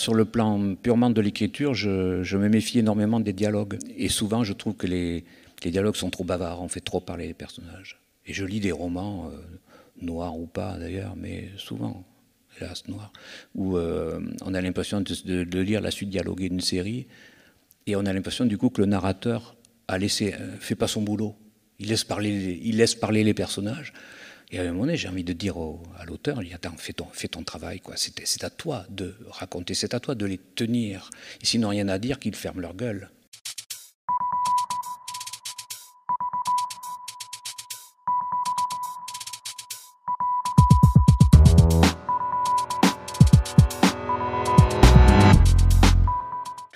Sur le plan purement de l'écriture, je, me méfie énormément des dialogues. Et souvent, je trouve que les, dialogues sont trop bavards, on fait trop parler les personnages. Et je lis des romans, euh, noirs ou pas d'ailleurs, mais souvent, hélas, noirs, où euh, on a l'impression de, lire la suite dialoguée d'une série, et on a l'impression du coup que le narrateur a laissé, euh, fait pas son boulot. Il laisse parler, il laisse parler les personnages. Et à un moment donné, j'ai envie de dire à l'auteur, attends, fais ton, travail, C'est à toi de raconter, c'est à toi de les tenir. Et s'ils n'ont rien à dire, qu'ils ferment leur gueule.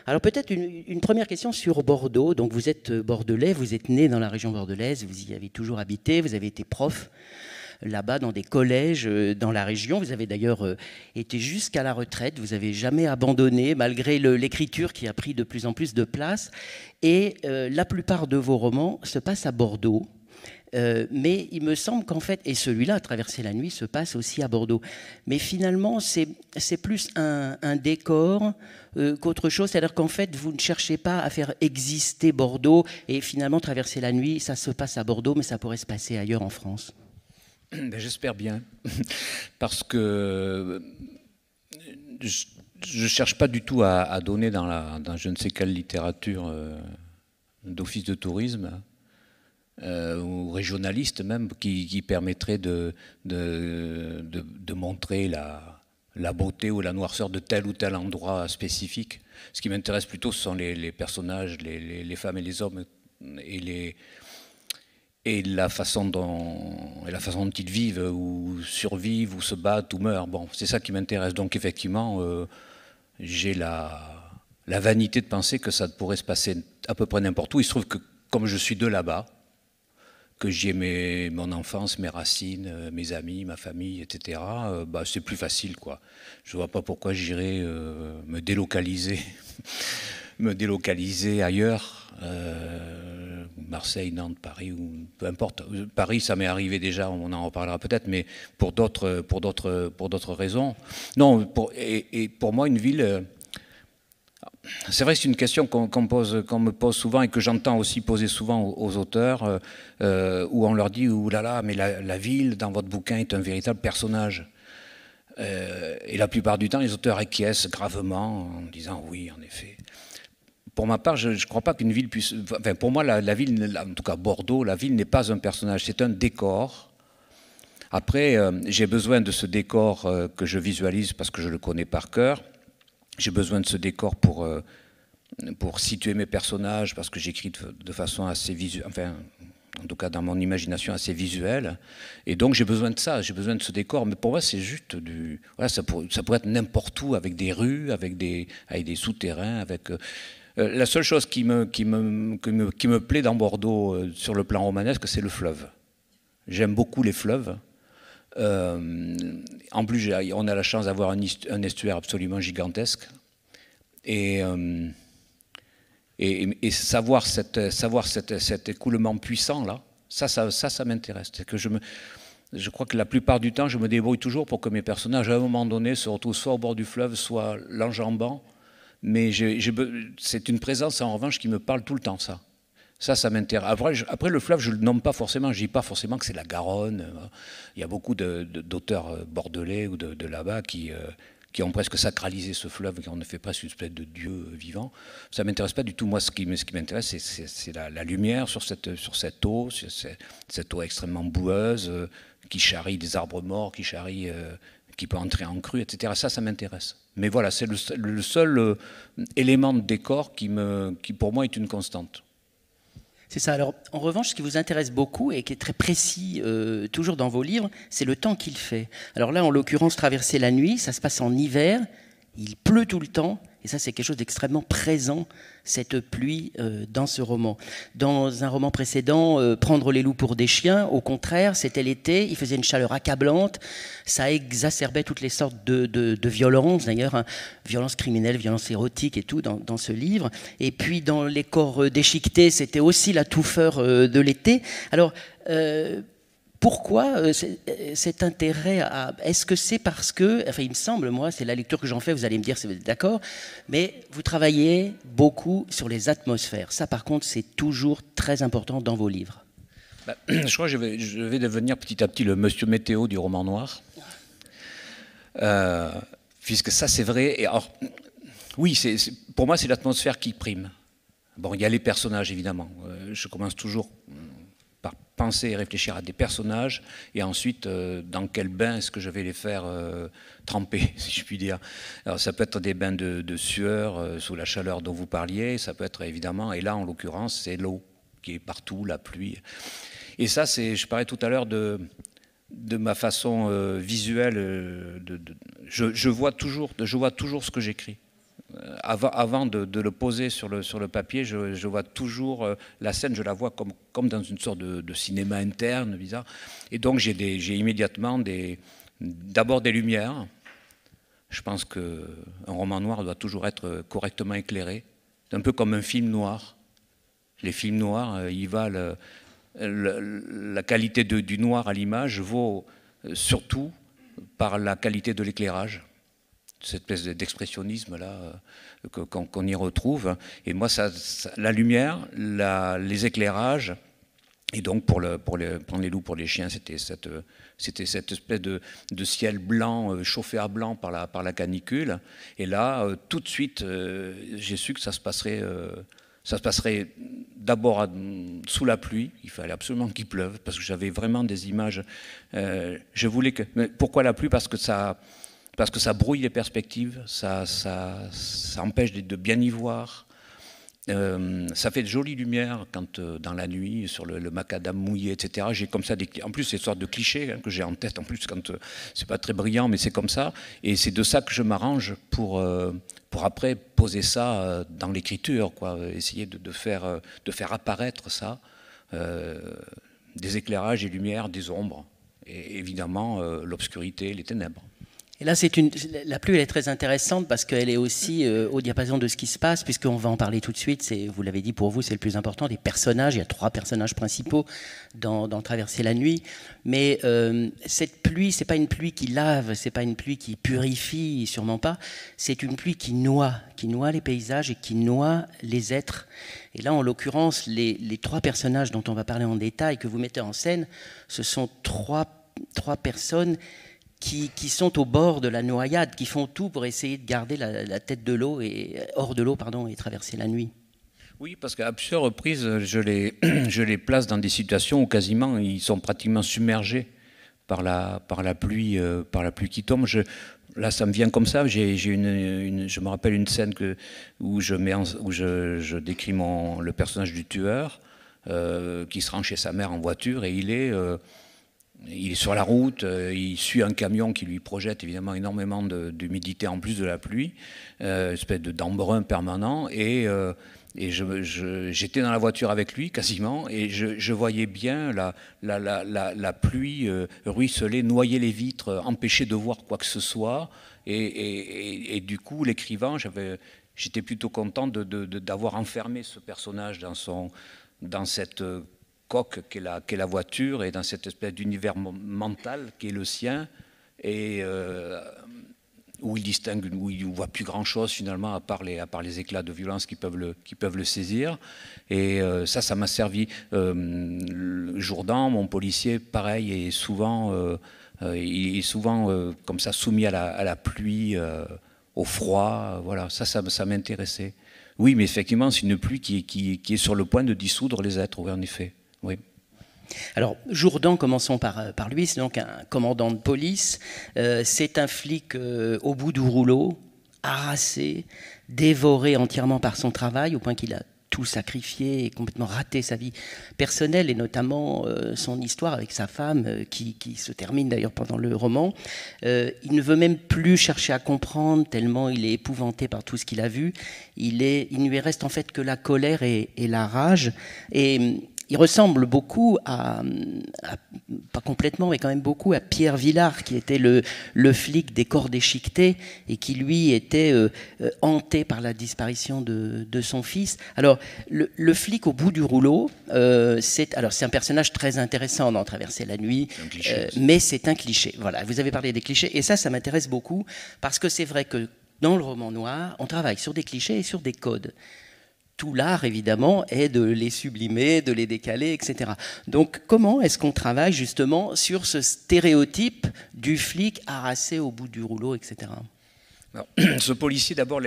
Alors peut-être une, une, première question sur Bordeaux. Donc vous êtes euh, bordelais, vous êtes né dans la région bordelaise, vous y avez toujours habité, vous avez été prof là-bas dans des collèges euh, dans la région. Vous avez d'ailleurs euh, été jusqu'à la retraite, vous n'avez jamais abandonné malgré l'écriture qui a pris de plus en plus de place. Et euh, la plupart de vos romans se passent à Bordeaux. mais il me semble qu'en fait, et celui-là, Traverser la nuit, se passe aussi à Bordeaux. Mais finalement, c'est plus un, décor qu'autre chose. C'est-à-dire qu'en fait, vous ne cherchez pas à faire exister Bordeaux, et finalement, Traverser la nuit, ça se passe à Bordeaux, mais ça pourrait se passer ailleurs en France. Ben, j'espère bien, parce que euh, je ne cherche pas du tout à, donner dans, la, je ne sais quelle littérature euh, d'office de tourisme. Hein, euh, ou régionaliste même, qui, permettrait de, de, de, montrer la, la, beauté ou la noirceur de tel ou tel endroit spécifique. Ce qui m'intéresse plutôt, ce sont les, personnages, les, femmes et les hommes et les, et la façon dont et la façon dont ils vivent euh, ou survivent ou se battent ou meurent. Bon, c'est ça qui m'intéresse. Donc effectivement, euh, j'ai la, la vanité de penser que ça pourrait se passer à peu près n'importe où. Il se trouve que comme je suis de là-bas, que j'ai mes, mon enfance, mes racines, euh, mes amis, ma famille, etc., bah, c'est plus facile. quoi. Je ne vois pas pourquoi j'irais me délocaliser me délocaliser ailleurs. Euh, Marseille, Nantes, Paris, ou peu importe. Paris, ça m'est arrivé déjà, on en reparlera peut-être, mais pour d'autres, pour d'autres, pour d'autres raisons. Non, pour, et, pour moi, une ville. Euh, c'est vrai, c'est une question qu'on me pose souvent et que j'entends aussi poser souvent aux, auteurs, euh, où on leur dit oulala, là là, mais la, ville dans votre bouquin est un véritable personnage. et la plupart du temps, les auteurs acquiescent gravement en disant Oui, en effet pour ma part, je ne crois pas qu'une ville puisse. Enfin, pour moi, la, ville, en tout cas Bordeaux, la ville n'est pas un personnage, c'est un décor. Après, euh, j'ai besoin de ce décor euh, que je visualise parce que je le connais par cœur. J'ai besoin de ce décor pour, euh, pour situer mes personnages parce que j'écris de, façon assez visuelle, enfin, en tout cas dans mon imagination assez visuelle. Et donc j'ai besoin de ça, j'ai besoin de ce décor. Mais pour moi, c'est juste du. Voilà, ça, ça pourrait être n'importe où avec des rues, avec des, avec des souterrains, avec. Euh, la seule chose qui me, qui plaît dans Bordeaux euh, sur le plan romanesque, c'est le fleuve. J'aime beaucoup les fleuves. Euh, en plus, on a la chance d'avoir un, estuaire absolument gigantesque. Et, savoir, cet écoulement puissant-là, ça, ça, m'intéresse. je je crois que la plupart du temps, je me débrouille toujours pour que mes personnages, à un moment donné, se retrouvent soit au bord du fleuve, soit l'enjambant, mais c'est une présence, en revanche, qui me parle tout le temps, ça. Ça, ça m'intéresse. Après, le fleuve, je ne le nomme pas forcément. Je ne dis pas forcément que c'est la Garonne. Hein. Il y a beaucoup d'auteurs euh, bordelais ou de, là-bas euh, qui, ont presque sacralisé ce fleuve, qui en ne fait presque une espèce de dieu euh, vivant. Ça ne m'intéresse pas du tout. Moi, ce qui, m'intéresse, c'est la, lumière sur cette, eau, cette, eau extrêmement boueuse, qui charrie des arbres morts, qui charrie qui peut entrer en cru, etc. Ça, ça m'intéresse. Mais voilà, c'est le, seul, euh, élément de décor qui, me, qui, pour moi, est une constante. C'est ça. Alors, en revanche, ce qui vous intéresse beaucoup et qui est très précis euh, toujours dans vos livres, c'est le temps qu'il fait. Alors là, en l'occurrence, traverser la nuit, ça se passe en hiver. Il pleut tout le temps, et ça c'est quelque chose d'extrêmement présent, cette pluie euh, dans ce roman. Dans un roman précédent, euh, Prendre les loups pour des chiens, au contraire, c'était l'été, il faisait une chaleur accablante, ça exacerbait toutes les sortes de, violences, d'ailleurs, hein, violences criminelles, violences érotiques et tout dans, ce livre. Et puis dans Les corps euh, déchiquetés, c'était aussi la touffeur de l'été. Alors, pourquoi euh, euh, cet intérêt à... Est-ce que c'est parce que... Enfin, il me semble, moi, c'est la lecture que j'en fais, vous allez me dire si vous êtes d'accord, mais vous travaillez beaucoup sur les atmosphères. Ça, par contre, c'est toujours très important dans vos livres. Bah, je crois que je vais, devenir petit à petit le monsieur météo du roman noir. Euh, puisque ça, c'est vrai. alors, oui, pour moi, c'est l'atmosphère qui prime. Bon, il y a les personnages, évidemment. je commence toujours par penser et réfléchir à des personnages, et ensuite, euh, dans quel bain est-ce que je vais les faire euh, tremper, si je puis dire. Alors, ça peut être des bains de, sueur, euh, sous la chaleur dont vous parliez, ça peut être évidemment, et là, en l'occurrence, c'est l'eau qui est partout, la pluie. Et ça, c'est, je parlais tout à l'heure de, de ma façon visuelle, de, vois toujours, je vois toujours ce que j'écris. Euh, avant, avant de, le poser sur le, sur le papier, je, vois toujours euh, la scène, je la vois comme, comme dans une sorte de, cinéma interne, bizarre. Et donc j'ai immédiatement d'abord des, lumières. Je pense qu'un roman noir doit toujours être correctement éclairé. C'est un peu comme un film noir. Les films noirs, euh, la qualité du noir à l'image vaut surtout par la qualité de l'éclairage cette espèce d'expressionnisme là euh, qu'on y retrouve. Et moi, ça, la lumière, les éclairages, et donc pour, le, pour, les, pour les loups, pour les chiens, c'était cette, c'était cette espèce de, ciel blanc, euh, chauffé à blanc par la, par la canicule. Et là, euh, tout de suite, j'ai su que ça se passerait. ça se passerait d'abord sous la pluie, il fallait absolument qu'il pleuve, parce que j'avais vraiment des images. je voulais que. pourquoi la pluie Parce que ça, parce que ça brouille les perspectives, ça, ça, empêche de bien y voir. Euh, ça fait de jolies lumières quand euh, dans la nuit sur le, macadam mouillé, etc. J'ai comme ça des, en plus ces sorte de clichés hein, que j'ai en tête. En plus, quand euh, c'est pas très brillant, mais c'est comme ça. Et c'est de ça que je m'arrange pour pour après poser ça dans l'écriture, quoi. Essayer de, de, faire de faire apparaître ça, des éclairages et lumières, des ombres, et évidemment l'obscurité, les ténèbres. Et là, c'est une, la pluie, elle est très intéressante parce qu'elle est aussi euh, au diapason de ce qui se passe, puisqu'on va en parler tout de suite. C'est, vous l'avez dit, pour vous, c'est le plus important, des personnages. Il y a trois personnages principaux dans, Traverser la nuit. Mais euh, cette pluie, c'est pas une pluie qui lave, c'est pas une pluie qui purifie, sûrement pas. C'est une pluie qui noie, qui noie les paysages et qui noie les êtres. Et là, en l'occurrence, les, trois personnages dont on va parler en détail, que vous mettez en scène, ce sont trois, trois personnes qui, sont au bord de la noyade, qui font tout pour essayer de garder la, tête de l'eau et hors de l'eau pardon et traverser la nuit. Oui, parce qu'à plusieurs reprises, je les, je les place dans des situations où quasiment ils sont pratiquement submergés par la, par la, pluie, euh, par la pluie qui tombe. Je, là, ça me vient comme ça. J'ai, une, je me rappelle une scène que, où, je, mets je, décris mon, le personnage du tueur euh, qui se rend chez sa mère en voiture et il est. Euh, il est sur la route, euh, il suit un camion qui lui projette évidemment énormément d'humidité en plus de la pluie, euh, une espèce de d'embrun permanent. Et, euh, j'étais dans la voiture avec lui quasiment, et je, voyais bien la, la, pluie ruisseler, noyer les vitres, empêcher de voir quoi que ce soit. Et, du coup, l'écrivain, j'étais plutôt content d'avoir enfermé ce personnage dans son dans cette coq qu'est la, la, voiture et dans cette espèce d'univers mental qui est le sien et euh, où il distingue, où il voit plus grand chose finalement à part les, à part les éclats de violence qui peuvent le, qui peuvent le saisir. Et euh, ça, ça m'a servi. Euh, Jourdan, mon policier, pareil, est souvent, euh, il souvent comme ça soumis à la, pluie, au froid. Voilà, ça, ça, m'intéressait. Oui, mais effectivement, c'est une pluie qui, qui, qui, est sur le point de dissoudre les êtres, oui, en effet. Alors, Jourdan, commençons euh, par, lui, c'est donc un commandant de police. Euh, c'est un flic euh, au bout du rouleau, harassé, dévoré entièrement par son travail, au point qu'il a tout sacrifié et complètement raté sa vie personnelle et notamment son histoire avec sa femme qui, se termine d'ailleurs pendant le roman. il ne veut même plus chercher à comprendre tellement il est épouvanté par tout ce qu'il a vu. Il, ne lui reste en fait que la colère et, et la rage. Et il ressemble beaucoup à, pas complètement, mais quand même beaucoup à Pierre Villard, qui était le, flic des corps déchiquetés et qui lui était euh, euh, hanté par la disparition de, son fils. Alors le, flic au bout du rouleau, euh, c'est alors c'est un personnage très intéressant dans Traverser la nuit, mais c'est un cliché. Voilà, vous avez parlé des clichés et ça, ça m'intéresse beaucoup parce que c'est vrai que dans le roman noir, on travaille sur des clichés et sur des codes tout l'art, évidemment, est de les sublimer, de les décaler, etc. Donc, comment est-ce qu'on travaille justement sur ce stéréotype du flic harassé au bout du rouleau, etc. ce policier, d'abord,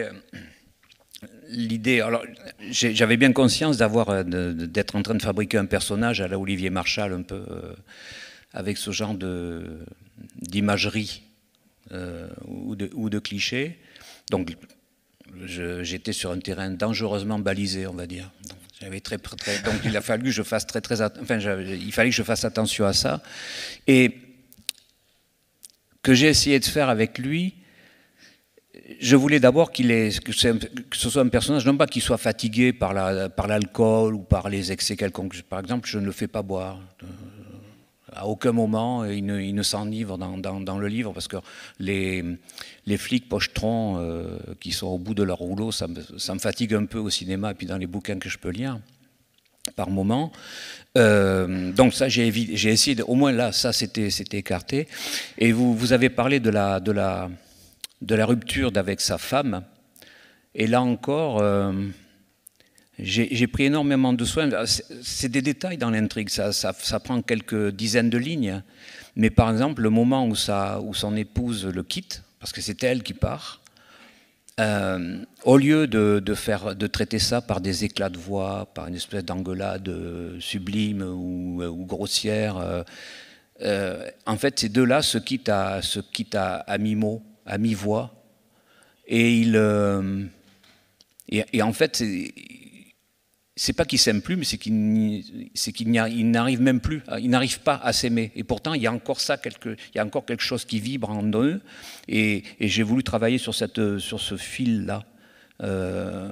l'idée. Alors, j'avais bien conscience d'avoir, euh, d'être en train de fabriquer un personnage à la Olivier Marchal, un peu, euh, avec ce genre d'imagerie euh, ou, de, ou de clichés. Donc, j'étais sur un terrain dangereusement balisé, on va dire. Donc, j'avais très, donc il a fallu que je fasse très très, enfin, il fallait que je fasse attention à ça. Et que j'ai essayé de faire avec lui, je voulais d'abord qu'il est, que, ce soit un personnage, non pas qu'il soit fatigué par, la, par l'alcool ou par les excès quelconques. Par exemple, je ne le fais pas boire. Euh, à aucun moment, euh, il ne, ne s'enivre dans, le livre, parce que les, les flics pochetrons euh, qui sont au bout de leur rouleau, ça me, fatigue un peu au cinéma et puis dans les bouquins que je peux lire par moment. Euh, donc ça, j'ai essayé, de, au moins là, ça c'était écarté. Et vous, vous avez parlé de la, de la rupture d'avec sa femme. Et là encore... J'ai pris énormément de soin. Ah, c'est des détails dans l'intrigue, ça, ça, prend quelques dizaines de lignes. Mais par exemple, le moment où, ça, où son épouse le quitte, parce que c'est elle qui part, euh, au lieu de, de, faire, de traiter ça par des éclats de voix, par une espèce d'engueulade sublime ou, grossière, euh, euh, en fait, ces deux-là se quittent à, se quittent à, mi-mot, à mi-voix. Et, il, et, en fait, c'est pas qu'il s'aime plus, mais c'est qu'ils qu n'arrive même plus, il n'arrive pas à s'aimer. Et pourtant, il y a encore ça, quelque, il y a encore quelque chose qui vibre en eux. Et, j'ai voulu travailler sur, cette, sur ce fil-là. Euh,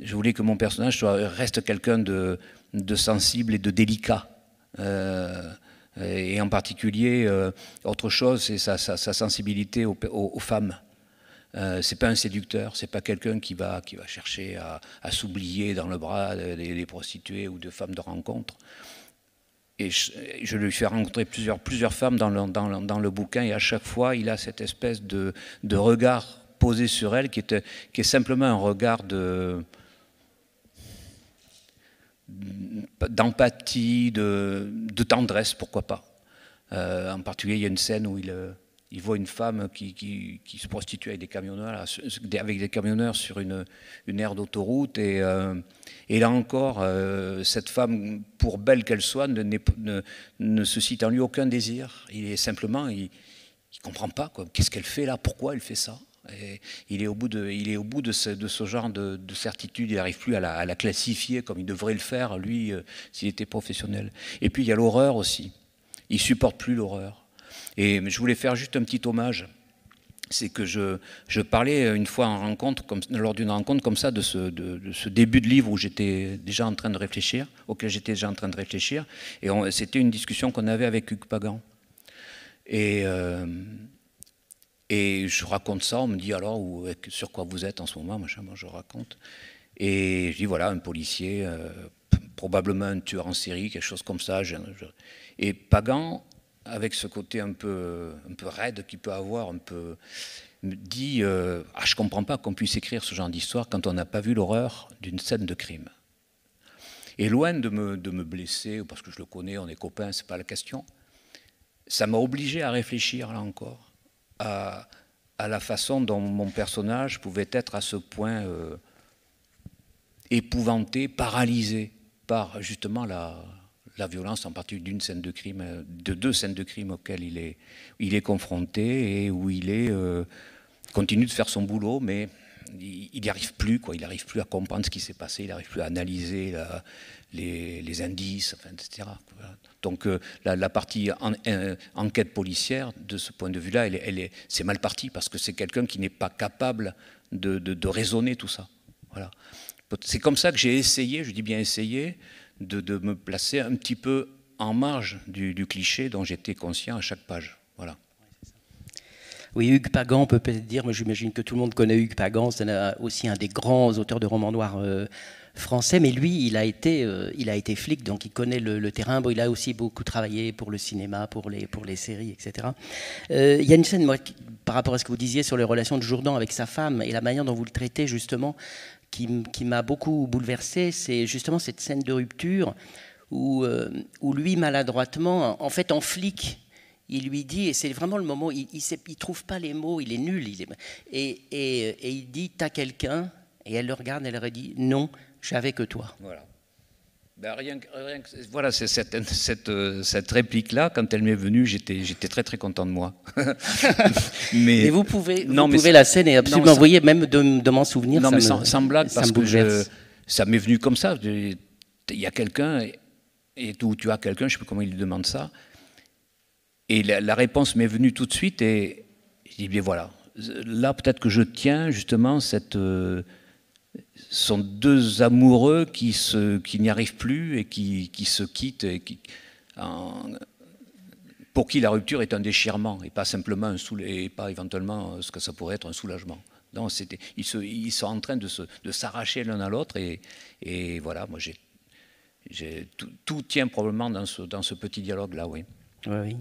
je voulais que mon personnage soit, reste quelqu'un de, de, sensible et de délicat. Euh, et en particulier, euh, autre chose, c'est sa, sensibilité aux femmes. Euh, c'est pas un séducteur, c'est pas quelqu'un qui va, qui va chercher à, s'oublier dans le bras des, prostituées ou de femmes de rencontre. Et je, lui fais rencontrer plusieurs, plusieurs femmes dans le, dans, le, bouquin, et à chaque fois, il a cette espèce de, de regard posé sur elle qui est, qui est simplement un regard de, d'empathie, de, de, tendresse, pourquoi pas. Euh, en particulier, il y a une scène où il, il voit une femme qui, se prostitue avec des camionneurs, avec des camionneurs sur une, aire d'autoroute. Et, euh, et, là encore, euh, cette femme, pour belle qu'elle soit, ne, ne, ne, suscite en lui aucun désir. Il est simplement, il ne comprend pas. Qu'est-ce qu'elle fait là Pourquoi elle fait ça et il est au bout de, il est au bout de, ce, genre de, certitude. Il n'arrive plus à la, classifier comme il devrait le faire, lui, euh, s'il était professionnel. Et puis il y a l'horreur aussi. Il supporte plus l'horreur. Et je voulais faire juste un petit hommage c'est que je, je, parlais une fois en rencontre, comme, lors d'une rencontre comme ça, de ce, de, ce début de livre où j'étais déjà en train de réfléchir, auquel j'étais déjà en train de réfléchir, et c'était une discussion qu'on avait avec Hugues Pagan. Et, euh, et je raconte ça, on me dit alors où, sur quoi vous êtes en ce moment, moi je raconte. Et je dis voilà, un policier, euh, probablement un tueur en série, quelque chose comme ça. et Pagan avec ce côté un peu, un peu raide qu'il peut avoir, un peu dit euh, ah, Je ne comprends pas qu'on puisse écrire ce genre d'histoire quand on n'a pas vu l'horreur d'une scène de crime. Et loin de me, de me blesser, parce que je le connais, on est copains, ce n'est pas la question, ça m'a obligé à réfléchir, là encore, à, la façon dont mon personnage pouvait être à ce point euh, épouvanté, paralysé par justement la, la violence, en partie d'une scène de crime, euh, de deux scènes de crime auxquelles il est, il est confronté et où il est, euh, continue de faire son boulot, mais il n'y arrive plus, quoi. Il n'arrive plus à comprendre ce qui s'est passé, il n'arrive plus à analyser les, indices, etc. Donc euh, la, partie enquête policière, de ce point de vue-là, elle, est, c'est mal parti parce que c'est quelqu'un qui n'est pas capable de, raisonner tout ça. Voilà. C'est comme ça que j'ai essayé, je dis bien essayé, de, me placer un petit peu en marge du, cliché dont j'étais conscient à chaque page. Voilà. Oui, Hugues Pagan, on peut peut-être dire, mais j'imagine que tout le monde connaît Hugues Pagan, c'est aussi un des grands auteurs de romans noirs euh, français, mais lui, il a été, euh, il a été flic, donc il connaît le, terrain. Bon, il a aussi beaucoup travaillé pour le cinéma, pour les, pour les séries, etc. Euh, il y une scène, moi, par rapport à ce que vous disiez sur les relations de Jourdan avec sa femme et la manière dont vous le traitez, justement, qui, m'a beaucoup bouleversé, c'est justement cette scène de rupture euh, où, lui, maladroitement, en fait en flic, il lui dit, et c'est vraiment le moment, il ne trouve pas les mots, il est nul, il et, il dit, t'as quelqu'un, et elle le regarde, elle lui dit, non, j'avais que toi. Voilà. Ben, rien, voilà, cette, réplique-là, quand elle m'est venue, j'étais, j'étais très très content de moi. mais vous pouvez, non, vous la scène est absolument voyez, même de, m'en souvenir. Non, ça mais me, blague, parce que ça m'est venu comme ça. Il y a quelqu'un, et, où tu, as quelqu'un, je ne sais pas comment il lui demande ça. Et la, réponse m'est venue tout de suite, et je dis, bien voilà, là peut-être que je tiens justement cette. Euh, sont deux amoureux qui, qui n'y arrivent plus et qui, qui se quittent, et qui, pour qui la rupture est un déchirement et pas simplement un et pas éventuellement euh, ce que ça pourrait être un soulagement. ils, se, ils sont en train de, se, de s'arracher l'un à l'autre et, et voilà, moi j'ai, j'ai tout, tout, tient probablement dans ce, dans ce petit dialogue là, oui. Oui.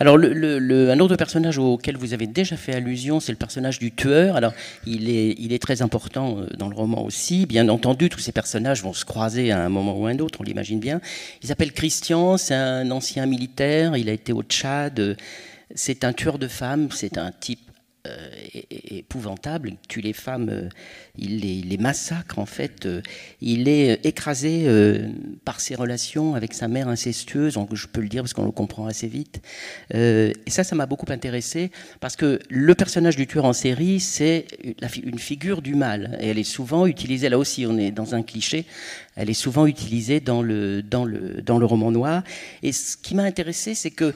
Alors, le, un autre personnage auquel vous avez déjà fait allusion, c'est le personnage du tueur. Alors, il est, il est très important euh, dans le roman aussi. Bien entendu, tous ces personnages vont se croiser à un moment ou à un autre, on l'imagine bien. Il s'appelle Christian, c'est un ancien militaire, il a été au Tchad. Euh, c'est un tueur de femmes, c'est un type euh, épouvantable. Il tue les femmes, euh, il, les, massacre en fait. Euh, il est écrasé par ses relations avec sa mère incestueuse, donc je peux le dire parce qu'on le comprend assez vite. et ça, ça m'a beaucoup intéressé parce que le personnage du tueur en série, c'est une figure du mal. Et elle est souvent utilisée, là aussi on est dans un cliché, elle est souvent utilisée dans le, dans le, dans le roman noir. Et ce qui m'a intéressé, c'est que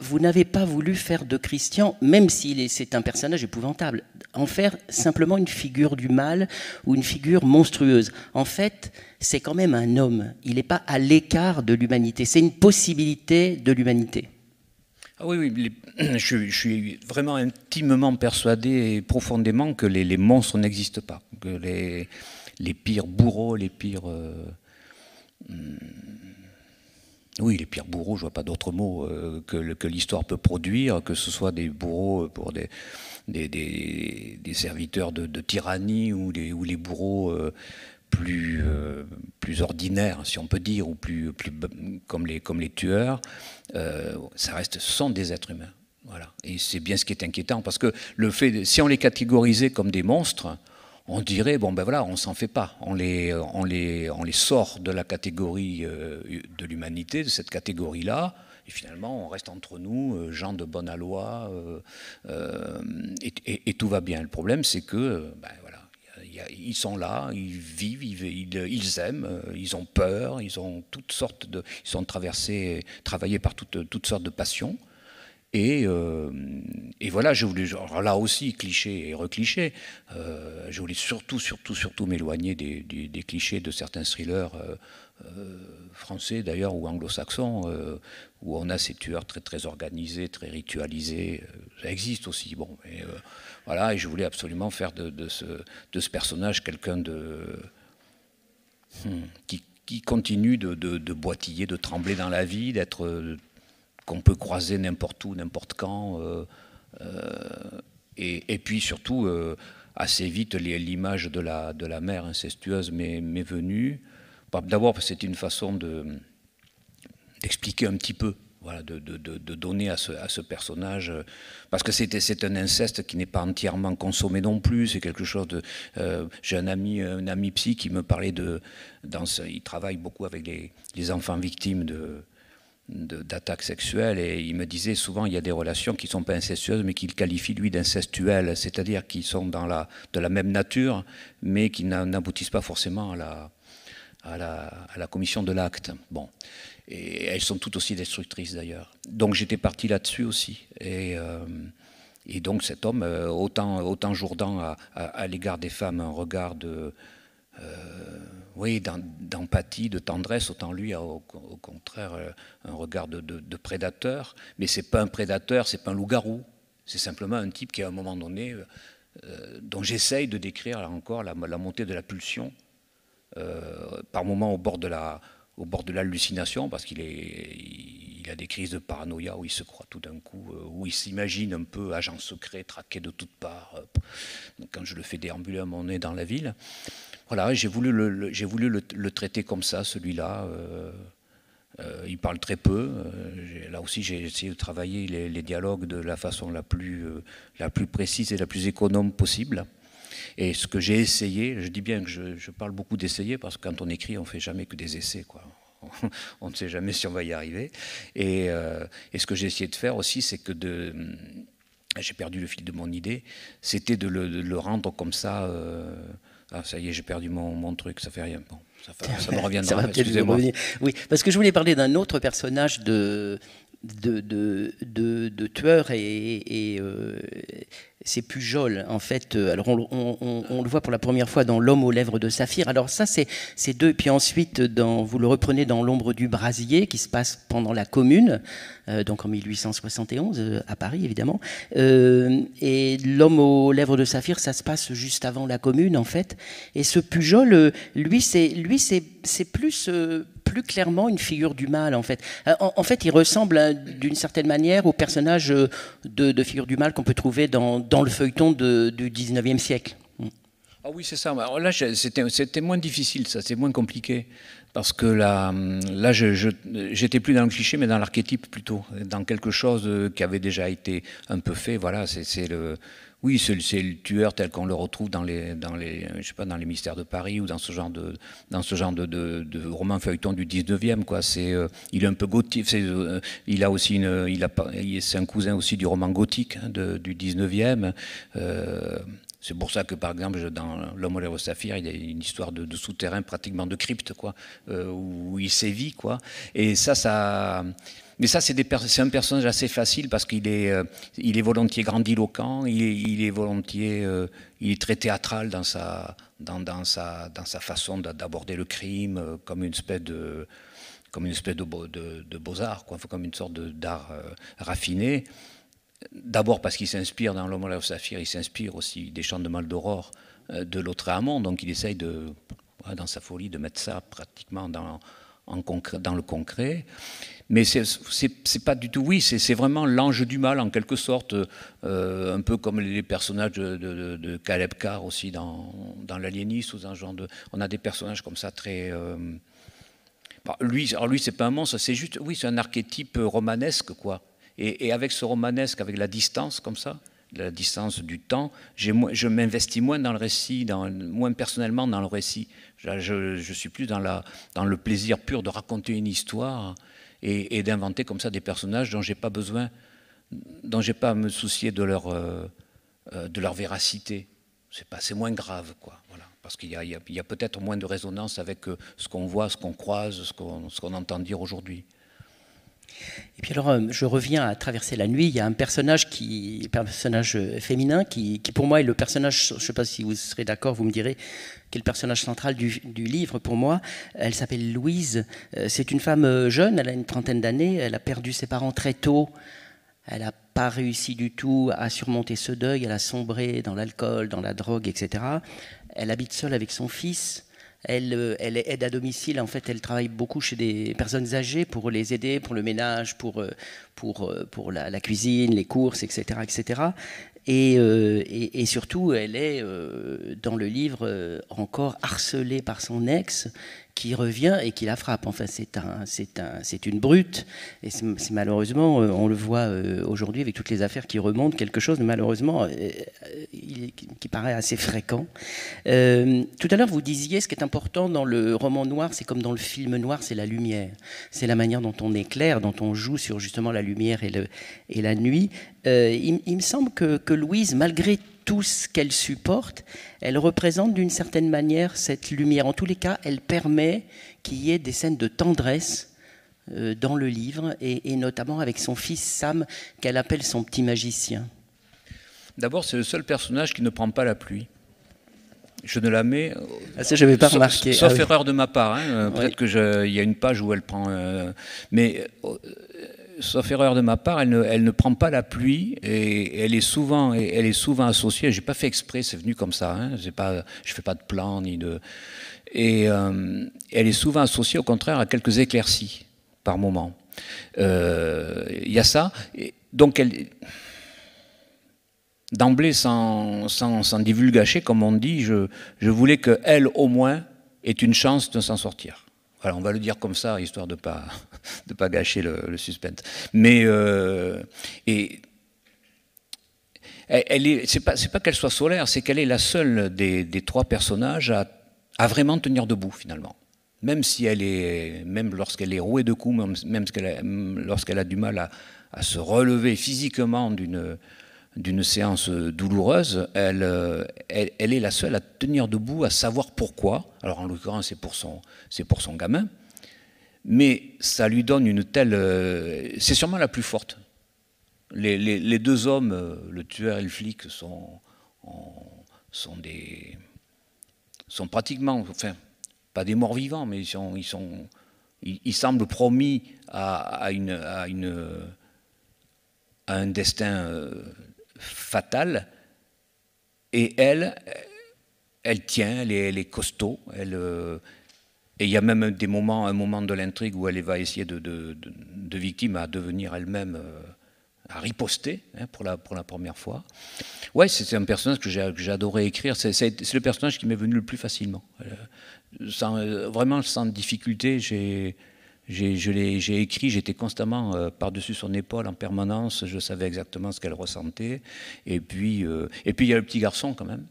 vous n'avez pas voulu faire de Christian, même si c'est un personnage épouvantable, en faire simplement une figure du mal ou une figure monstrueuse. En fait, c'est quand même un homme. Il n'est pas à l'écart de l'humanité. C'est une possibilité de l'humanité. Ah oui, oui je, suis vraiment intimement persuadé profondément que les, monstres n'existent pas, que les, les, pires bourreaux, les pires... Euh, hmm, oui, les pires bourreaux, je vois pas d'autres mots euh, que, l'histoire peut produire, que ce soit des bourreaux pour des, serviteurs de, tyrannie ou, les bourreaux euh, euh, plus, ordinaires, si on peut dire, ou plus, plus comme, les, comme les tueurs. ça reste sans des êtres humains. Et c'est bien ce qui est inquiétant, parce que le fait si on les catégorisait comme des monstres, on dirait, bon ben voilà, on s'en fait pas, on les, sort de la catégorie euh, de l'humanité, de cette catégorie-là, et finalement on reste entre nous, euh, gens de bonne aloi, euh, et, tout va bien. Le problème c'est que, ben voilà, ils sont là, ils vivent, ils, aiment, ils ont peur, ils ont toutes sortes de, ils sont traversés, travaillés par toutes sortes de passions. Euh, et, voilà, je voulais, alors là aussi, cliché et recliché, euh, je voulais surtout, surtout, surtout m'éloigner des, clichés de certains thrillers euh, euh, français d'ailleurs ou anglo-saxons, où on a ces tueurs très, très organisés, très ritualisés. Ça existe aussi, bon. Et, voilà, et je voulais absolument faire de, ce, de ce, personnage quelqu'un de. Hmm, qui, continue de, de, boitiller, de trembler dans la vie, d'être qu'on peut croiser n'importe où, n'importe quand. Euh, euh, et, puis surtout, euh, assez vite, l'image de la, de la mère incestueuse m'est venue. Bah, d'abord, c'est une façon d'expliquer un petit peu, voilà, de, donner à ce, personnage, parce que c'est un inceste qui n'est pas entièrement consommé non plus. C'est quelque chose de. J'ai un ami, un ami psy qui me parlait de. Dans, il travaille beaucoup avec les, les enfants victimes de d'attaques sexuelles et il me disait souvent il y a des relations qui ne sont pas incestueuses mais qu'il qualifie lui d'incestuelles, c'est-à-dire qui sont dans la, de la même nature mais qui n'aboutissent pas forcément à la, à la, à la commission de l'acte. Bon. Et elles sont toutes aussi destructrices d'ailleurs. Donc j'étais parti là-dessus aussi. Et, euh, et, donc cet homme, euh, autant, autant Jourdan à, l'égard des femmes, un regard de... Euh, oui, d'empathie, de tendresse, autant lui a au, contraire euh, un regard de, prédateur. Mais c'est pas un prédateur, c'est pas un loup-garou. C'est simplement un type qui, à un moment donné, euh, euh, dont j'essaye de décrire là encore la, montée de la pulsion, par moments au bord de la, au l'hallucination, parce qu'il il a des crises de paranoïa où il se croit tout d'un coup, où il s'imagine un peu agent secret, traqué de toutes parts. quand je le fais déambuler à mon nez dans la ville, voilà, j'ai voulu, le, j'ai voulu le, traiter comme ça, celui-là. Euh, euh, il parle très peu. Euh, là aussi, j'ai essayé de travailler les, dialogues de la façon la plus, la plus précise et la plus économe possible. Et ce que j'ai essayé, je dis bien que je, parle beaucoup d'essayer parce que quand on écrit, on ne fait jamais que des essais. Quoi. on ne sait jamais si on va y arriver. Et, ce que j'ai essayé de faire aussi, c'est que de. J'ai perdu le fil de mon idée, c'était de, de le, rendre comme ça ah, ça y est, j'ai perdu mon, truc, ça fait rien. ça, me reviendra. ça va Oui, parce que je voulais parler d'un autre personnage de, de, tueurs et, et euh, c'est Pujol en fait. Euh, alors on, le voit pour la première fois dans L'homme aux lèvres de saphir. Alors ça c'est ces deux. Puis ensuite dans, vous le reprenez dans L'ombre du brasier qui se passe pendant la Commune, euh, donc en 1871 à Paris évidemment. et L'homme aux lèvres de saphir ça se passe juste avant la Commune en fait. Et ce Pujol, lui c'est lui c'est plus plus clairement une figure du mal, en fait. Euh, en, fait, il ressemble hein, d'une certaine manière au personnage euh, de, figure du mal qu'on peut trouver dans, le feuilleton du 19e siècle. Mm. Ah oui, c'est ça. Bah, là, c'était moins difficile, ça, c'est moins compliqué. Parce que hum, là, là j'étais plus dans le cliché, mais dans l'archétype plutôt. Dans quelque chose euh, qui avait déjà été un peu fait. Voilà, c'est le oui, c'est le tueur tel qu'on le retrouve dans les, dans les, je sais pas, dans les mystères de Paris ou dans ce genre de, dans ce genre de, de, de roman feuilleton du 19e. Quoi. C'est, euh, il est un peu gothique. Euh, il a aussi une, il a, c'est un cousin aussi du roman gothique hein, du 19e. Euh, c'est pour ça que, par exemple, dans L'homme au lèvres saphir, il y a une histoire de, de souterrain, pratiquement de crypte, quoi, où il sévit, quoi. Et ça, ça, mais ça, c'est un personnage assez facile parce qu'il est, euh, il est volontiers grandiloquent, il est, il est volontiers, euh, il est très théâtral dans sa, dans, sa, dans sa façon d'aborder le crime, euh, comme une espèce de, comme une espèce de, beaux, de, beaux-arts, quoi, comme une sorte d'art raffiné. D'abord parce qu'il s'inspire dans L'homme à saphir, il s'inspire aussi des chants de mal d'aurore de l'autre amont, donc il essaye de, dans sa folie de mettre ça pratiquement dans concret, dans le concret. Mais c'est pas du tout, oui, c'est vraiment l'ange du mal en quelque sorte, euh, un peu comme les personnages de, Caleb Carr aussi dans, dans ou genre de. On a des personnages comme ça très. Euh, bah, lui, alors lui, c'est pas un monstre, c'est juste, oui, c'est un archétype romanesque, quoi. Et, et, avec ce romanesque, avec la distance comme ça, la distance du temps, je m'investis moins dans le récit, moins personnellement dans le récit. Je, suis plus dans, le plaisir pur de raconter une histoire et, d'inventer comme ça des personnages dont j'ai pas besoin, dont j'ai pas à me soucier de leur, euh, euh, de leur véracité. C'est moins grave, quoi. Parce qu'il y a, peut-être moins de résonance avec euh, ce qu'on voit, ce qu'on croise, ce qu'on entend dire aujourd'hui. Et puis alors, euh, je reviens à Traverser la nuit. Il y a un personnage, personnage euh, féminin qui, pour moi, est le personnage, je ne sais pas si vous serez d'accord, vous me direz, qui est le personnage central du, du livre pour moi. Elle s'appelle Louise. Euh, c'est une femme jeune, elle a une trentaine d'années. Elle a perdu ses parents très tôt. Elle n'a pas réussi du tout à surmonter ce deuil. Elle a sombré dans l'alcool, dans la drogue, etc. Elle habite seule avec son fils. Euh, elle, aide à domicile. En fait, elle travaille beaucoup chez des personnes âgées pour les aider, pour le ménage, pour, euh, euh, la, cuisine, les courses, etc. etc. Et, surtout, elle est dans le livre encore harcelée par son ex qui revient et qui la frappe. Enfin, c'est un, c'est un, c'est une brute. Et c'est malheureusement, euh, on le voit euh, aujourd'hui avec toutes les affaires qui remontent, quelque chose malheureusement euh, qui paraît assez fréquent. tout à l'heure, vous disiez ce qui est important dans le roman noir, c'est comme dans le film noir, c'est la lumière. C'est la manière dont on éclaire, dont on joue sur justement la lumière et, le, et la nuit. il, il, me semble que, que Louise, malgré tout ce qu'elle supporte, elle représente d'une certaine manière cette lumière. En tous les cas, elle permet qu'il y ait des scènes de tendresse euh, dans le livre, et, notamment avec son fils Sam, qu'elle appelle son petit magicien. D'abord, c'est le seul personnage qui ne prend pas la pluie. Je ne la mets. Ah, ça, n'avais pas remarqué. Sauf, ah erreur de ma part. Hein. Euh, peut-être qu'il y a une page où elle prend. Euh, mais sauf erreur de ma part, elle ne, prend pas la pluie et elle est souvent, elle est souvent associée. J'ai pas fait exprès, c'est venu comme ça. Hein, pas, je fais pas de plan ni de. Et euh, elle est souvent associée, au contraire, à quelques éclaircies par moment. Euh, il y a ça. donc elle. D'emblée, sans, sans, comme on dit, je, je voulais que elle au moins ait une chance de s'en sortir on va le dire comme ça, histoire de ne pas, de pas gâcher le, suspense. Mais. Euh, et, elle pas, qu'elle soit solaire, c'est qu'elle est la seule des, trois personnages à, vraiment tenir debout finalement. Même si elle est, même lorsqu'elle est rouée de coups, même, même lorsqu'elle a du mal à se relever physiquement d'une, d'une séance douloureuse, euh, elle, est la seule à tenir debout, à savoir pourquoi. Alors en l'occurrence, c'est pour, son, pour son gamin. Mais ça lui donne une telle... Euh, c'est sûrement la plus forte. Les, deux hommes, euh, le tueur et le flic, sont, sont des... sont pratiquement... Enfin, pas des morts vivants, mais ils, sont, ils, sont, ils, semblent promis à, une, à, une, à un destin fatale. Et elle, elle tient, elle est, elle costaud. Elle, euh, et il y a même des moments, un moment de l'intrigue où elle va essayer de, victime à devenir elle-même, euh, à riposter hein, pour, la, pour la première fois. Ouais, c'est un personnage que j'ai adoré écrire. C'est le personnage qui m'est venu le plus facilement. Euh, sans, vraiment sans difficulté, j'ai j'ai écrit, j'étais constamment euh, par-dessus son épaule en permanence, je savais exactement ce qu'elle ressentait. Et puis, euh, et puis il y a le petit garçon quand même,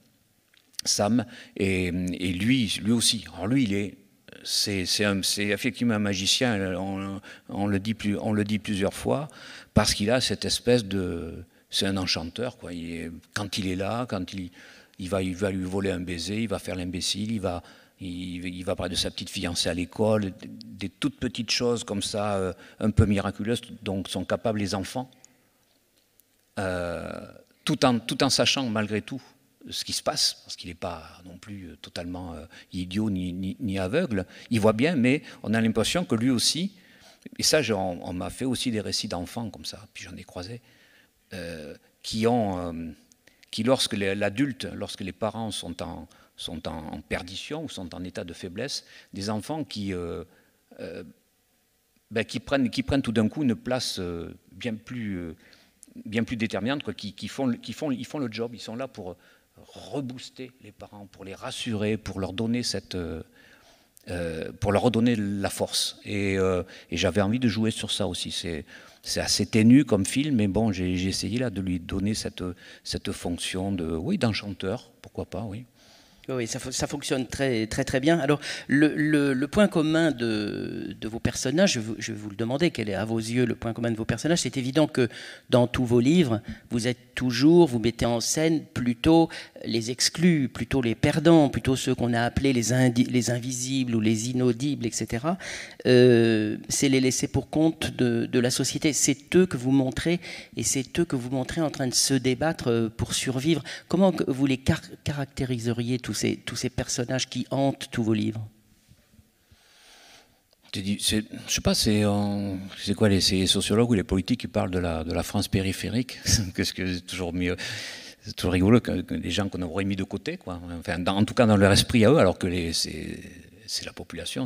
Sam, et, lui, lui aussi. Alors lui, il est, c'est effectivement un magicien. On, le dit plus, on le dit plusieurs fois parce qu'il a cette espèce de, c'est un enchanteur quoi. quand il est là, quand il, il va, il va lui voler un baiser, il va faire l'imbécile, il va il, va parler de sa petite fiancée à l'école toutes petites choses comme ça, euh, un peu miraculeuses, donc sont capables les enfants, euh, tout, en, tout en sachant malgré tout ce qui se passe, parce qu'il n'est pas non plus euh, totalement idiot ni, ni, aveugle, il voit bien, mais on a l'impression que lui aussi, et ça on, m'a fait aussi des récits d'enfants comme ça, puis j'en ai croisé, qui ont qui, lorsque l'adulte, lorsque les parents sont en, sont en, perdition ou sont en état de faiblesse, des enfants qui, euh, ben, qui, prennent, qui prennent tout d'un coup une place euh, bien plus, euh, bien plus déterminante, quoi, qui, font, qui font, ils font le job, ils sont là pour rebooster les parents, pour les rassurer, pour leur donner cette... pour leur redonner la force. Et, j'avais envie de jouer sur ça aussi. C'est, c'est assez ténu comme film, mais bon, j'ai, essayé là de lui donner cette, cette fonction de, oui, d'enchanteur, pourquoi pas, oui. Oui, ça, fonctionne très, très, très bien. Alors, le, point commun de, vos personnages, je, vais vous le demander, quel est à vos yeux le point commun de vos personnages C'est évident que dans tous vos livres, vous êtes toujours, vous mettez en scène plutôt les exclus, plutôt les perdants, plutôt ceux qu'on a appelés les, les invisibles ou les inaudibles, etc. Euh, c'est les laissés pour compte de, la société. C'est eux que vous montrez et c'est eux que vous montrez en train de se débattre euh, pour survivre. Comment vous les caractériseriez tous tous ces personnages qui hantent tous vos livres je sais pas, c'est euh, quoi les, sociologues ou les politiques qui parlent de la, de la France périphérique Qu'est-ce que c'est toujours mieux C'est toujours rigolo que, des gens qu'on aurait mis de côté, quoi. Enfin, en tout cas dans leur esprit à eux, alors que les, c'est la population,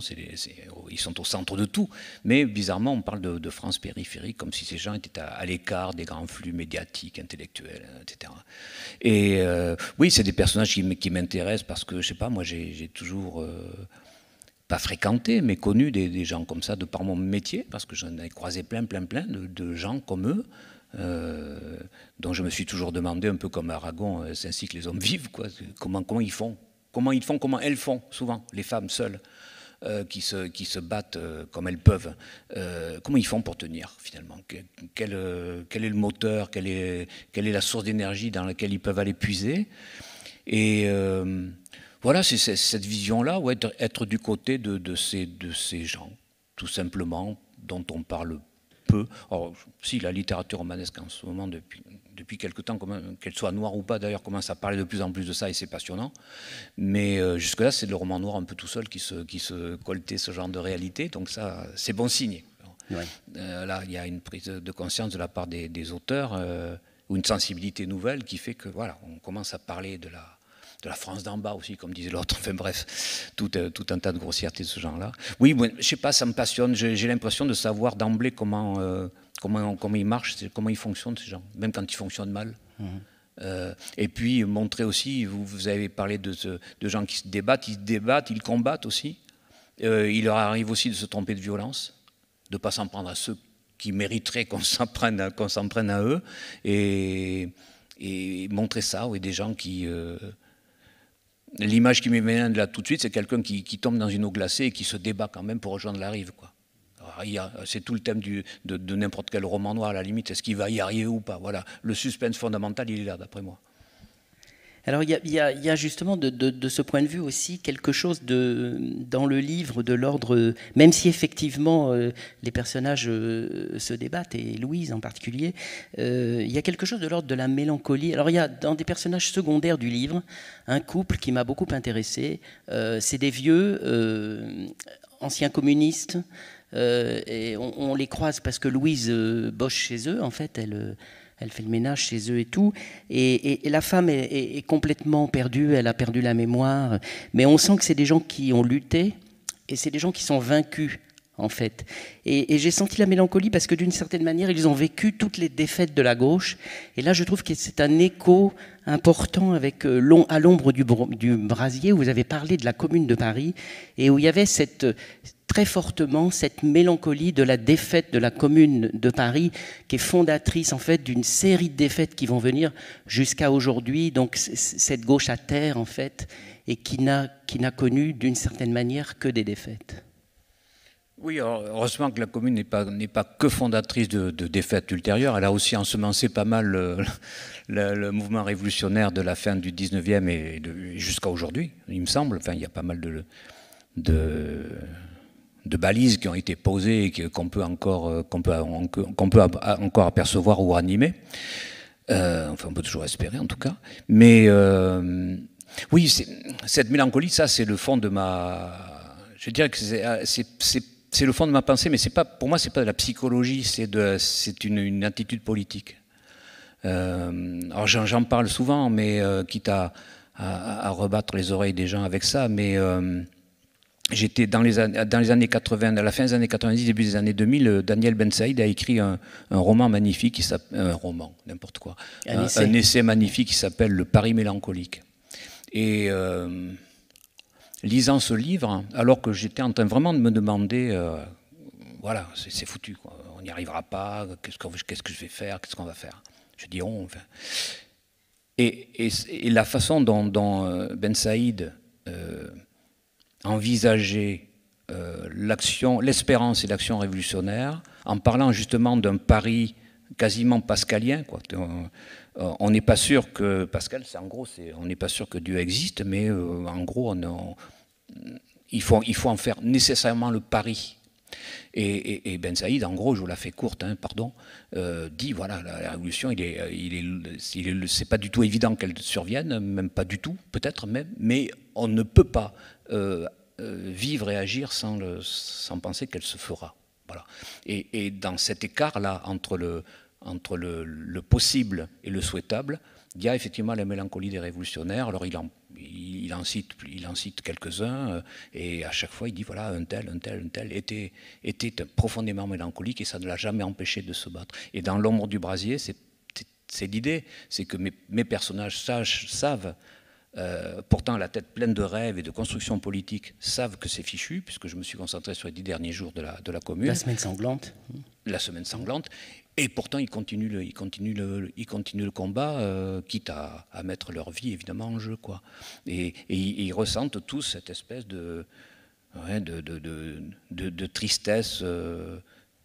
oh, ils sont au centre de tout. Mais bizarrement, on parle de, France périphérique comme si ces gens étaient à, l'écart des grands flux médiatiques, intellectuels, etc. Et euh, oui, c'est des personnages qui, m'intéressent parce que, je sais pas, moi j'ai toujours... Euh, pas fréquenté, mais connu des, gens comme ça de par mon métier, parce que j'en ai croisé plein, plein, plein de, gens comme eux, euh, dont je me suis toujours demandé, un peu comme Aragon, c'est ainsi que les hommes vivent, quoi, comment, comment ils font Comment ils font, comment elles font, souvent, les femmes seules, euh, qui, se, qui se battent euh, comme elles peuvent. Euh, comment ils font pour tenir, finalement quel, quel, est le moteur quelle est, quelle est la source d'énergie dans laquelle ils peuvent aller puiser Et voilà, c'est cette vision-là, être, du côté de, ces, de ces gens, tout simplement, dont on parle peu. Alors, si, la littérature romanesque en ce moment, depuis depuis quelque temps, qu'elle soit noire ou pas d'ailleurs, commence à parler de plus en plus de ça et c'est passionnant. Mais euh, jusque-là, c'est le roman noir un peu tout seul qui se, qui se coltait ce genre de réalité, donc ça, c'est bon signe. Euh, là, il y a une prise de conscience de la part des, auteurs euh, une sensibilité nouvelle qui fait que voilà, on commence à parler de la, de la France d'en bas aussi, comme disait l'autre. Enfin bref, tout, tout, un tas de grossièretés de ce genre-là. Oui, je je sais pas, ça me passionne. J'ai l'impression de savoir d'emblée comment comment, ils marchent, comment ils fonctionnent ces gens, même quand ils fonctionnent mal. Mhm. Euh, et puis montrer aussi, vous, avez parlé de, gens qui se débattent, ils se débattent, ils combattent aussi. Euh, il leur arrive aussi de se tromper de violence, de ne pas s'en prendre à ceux qui mériteraient qu'on s'en prenne, s'en prenne, à eux. Et, montrer ça, oui, des gens qui... Euh, l'image qui me vient là tout de suite, c'est quelqu'un qui, qui, tombe dans une eau glacée et qui se débat quand même pour rejoindre la rive. Quoi. Ah, c'est tout le thème de, n'importe quel roman noir, à la limite. Est-ce qu'il va y arriver ou pas Voilà. Le suspense fondamental, il est là, d'après moi. Alors il y, a, justement de, ce point de vue aussi quelque chose dans le livre de l'ordre, même si effectivement euh, les personnages euh, se débattent, et Louise en particulier, euh, il y a quelque chose de l'ordre de la mélancolie. Alors il y a dans des personnages secondaires du livre un couple qui m'a beaucoup intéressé, c'est des vieux anciens communistes. Euh, on, les croise parce que Louise euh, bosse chez eux, en fait, euh, elle, fait le ménage chez eux et tout. Et, la femme est, complètement perdue, elle a perdu la mémoire. Mais on sent que c'est des gens qui ont lutté et c'est des gens qui sont vaincus en fait. Et, j'ai senti la mélancolie parce que d'une certaine manière, ils ont vécu toutes les défaites de la gauche. Et là, je trouve que c'est un écho important avec euh, à l'ombre du, brasier où vous avez parlé de la commune de Paris et où il y avait cette très fortement cette mélancolie de la défaite de la commune de Paris qui est fondatrice en fait d'une série de défaites qui vont venir jusqu'à aujourd'hui donc cette gauche à terre en fait et qui n'a connu d'une certaine manière que des défaites. Oui, heureusement que la commune n'est pas, n'est pas que fondatrice de, défaites ultérieures. Elle a aussi ensemencé pas mal le, mouvement révolutionnaire de la fin du 19e et, jusqu'à aujourd'hui, il me semble. Enfin, il y a pas mal de, balises qui ont été posées et qu'on peut, encore, euh, qu'on peut, qu'on peut encore apercevoir ou animer. Euh, enfin, on peut toujours espérer en tout cas. Mais euh, oui, cette mélancolie, ça, c'est le fond de ma. Je dirais que c'est c'est le fond de ma pensée, mais c'est pas, pour moi, ce n'est pas de la psychologie, c'est, de, c'est une, attitude politique. Euh, alors j'en, parle souvent, mais euh, quitte à, rebattre les oreilles des gens avec ça, mais euh, j'étais dans les, années 80, à la fin des années 90, début des années 2000, Daniel Ben a écrit un, roman magnifique, qui un roman, n'importe quoi, un, essai. magnifique qui s'appelle Le Paris mélancolique. Et lisant ce livre, alors que j'étais en train vraiment de me demander, euh, voilà, c'est foutu, on n'y arrivera pas, qu'est-ce que je vais faire, qu'est-ce qu'on va faire Je dis on. Et, la façon dont, euh, Ben Saïd euh, envisageait l'action, l'espérance et l'action révolutionnaire, en parlant justement d'un pari quasiment pascalien, quoi. Euh, on n'est pas sûr que Pascal, c'est en gros, on n'est pas sûr que Dieu existe, mais euh, en gros, on, il, faut, en faire nécessairement le pari. Et, Ben Saïd, en gros, je vous la fais courte, hein, pardon, euh, dit voilà, la, révolution, il est, il c'est pas du tout évident qu'elle survienne, même pas du tout, peut-être même, mais on ne peut pas vivre et agir sans, penser qu'elle se fera. Voilà. et dans cet écart-là entre le, entre le, possible et le souhaitable, il y a effectivement la mélancolie des révolutionnaires. Alors il en, il en cite, il quelques-uns, euh, et à chaque fois il dit voilà, un tel, un tel, un tel était, était profondément mélancolique et ça ne l'a jamais empêché de se battre. Et dans L'ombre du brasier, c'est l'idée, c'est que mes, personnages sages savent euh, pourtant la tête pleine de rêves et de constructions politiques, savent que c'est fichu, puisque je me suis concentré sur les dix derniers jours de la, de la commune. La semaine sanglante. La semaine sanglante. Et pourtant, ils continuent le, ils continuent le, ils continuent le combat, euh, quitte à, mettre leur vie évidemment en jeu. Quoi. Et, ils ressentent tous cette espèce de, de, de, de, tristesse euh,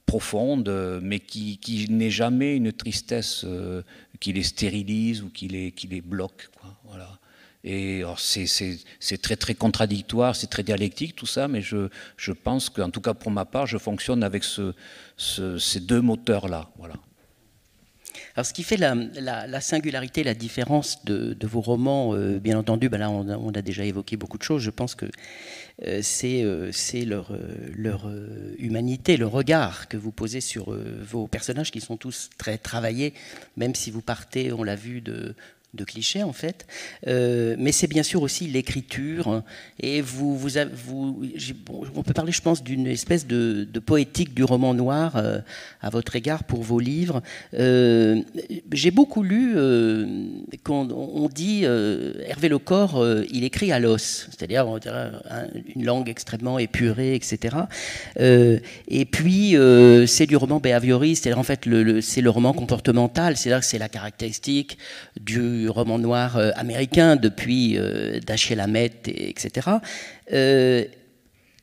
profonde, mais qui, n'est jamais une tristesse euh, qui les stérilise ou qui les, qui les bloque. Quoi. Voilà. Et c'est très très contradictoire, c'est très dialectique tout ça, mais je, je pense qu'en tout cas pour ma part, je fonctionne avec ce, ces deux moteurs-là. Voilà. Alors, ce qui fait la, la, singularité, la différence de, de vos romans, euh, bien entendu, ben là, on a, déjà évoqué beaucoup de choses. Je pense que euh, c'est euh, c'est leur, leur humanité, le regard que vous posez sur vos personnages, qui sont tous très travaillés, même si vous partez, on l'a vu, de, de clichés en fait, euh, mais c'est bien sûr aussi l'écriture et vous, vous, on peut parler je pense d'une espèce de, poétique du roman noir euh, à votre égard pour vos livres. Euh, j'ai beaucoup lu Quand on dit Hervé Lecor il écrit à l'os, c'est-à-dire une langue extrêmement épurée etc. et puis c'est du roman behavioriste, c'est-à-dire en fait le, c'est le roman comportemental, c'est-à-dire c'est la caractéristique du roman noir euh, américain depuis euh, Dashiell Hammett, etc. Euh,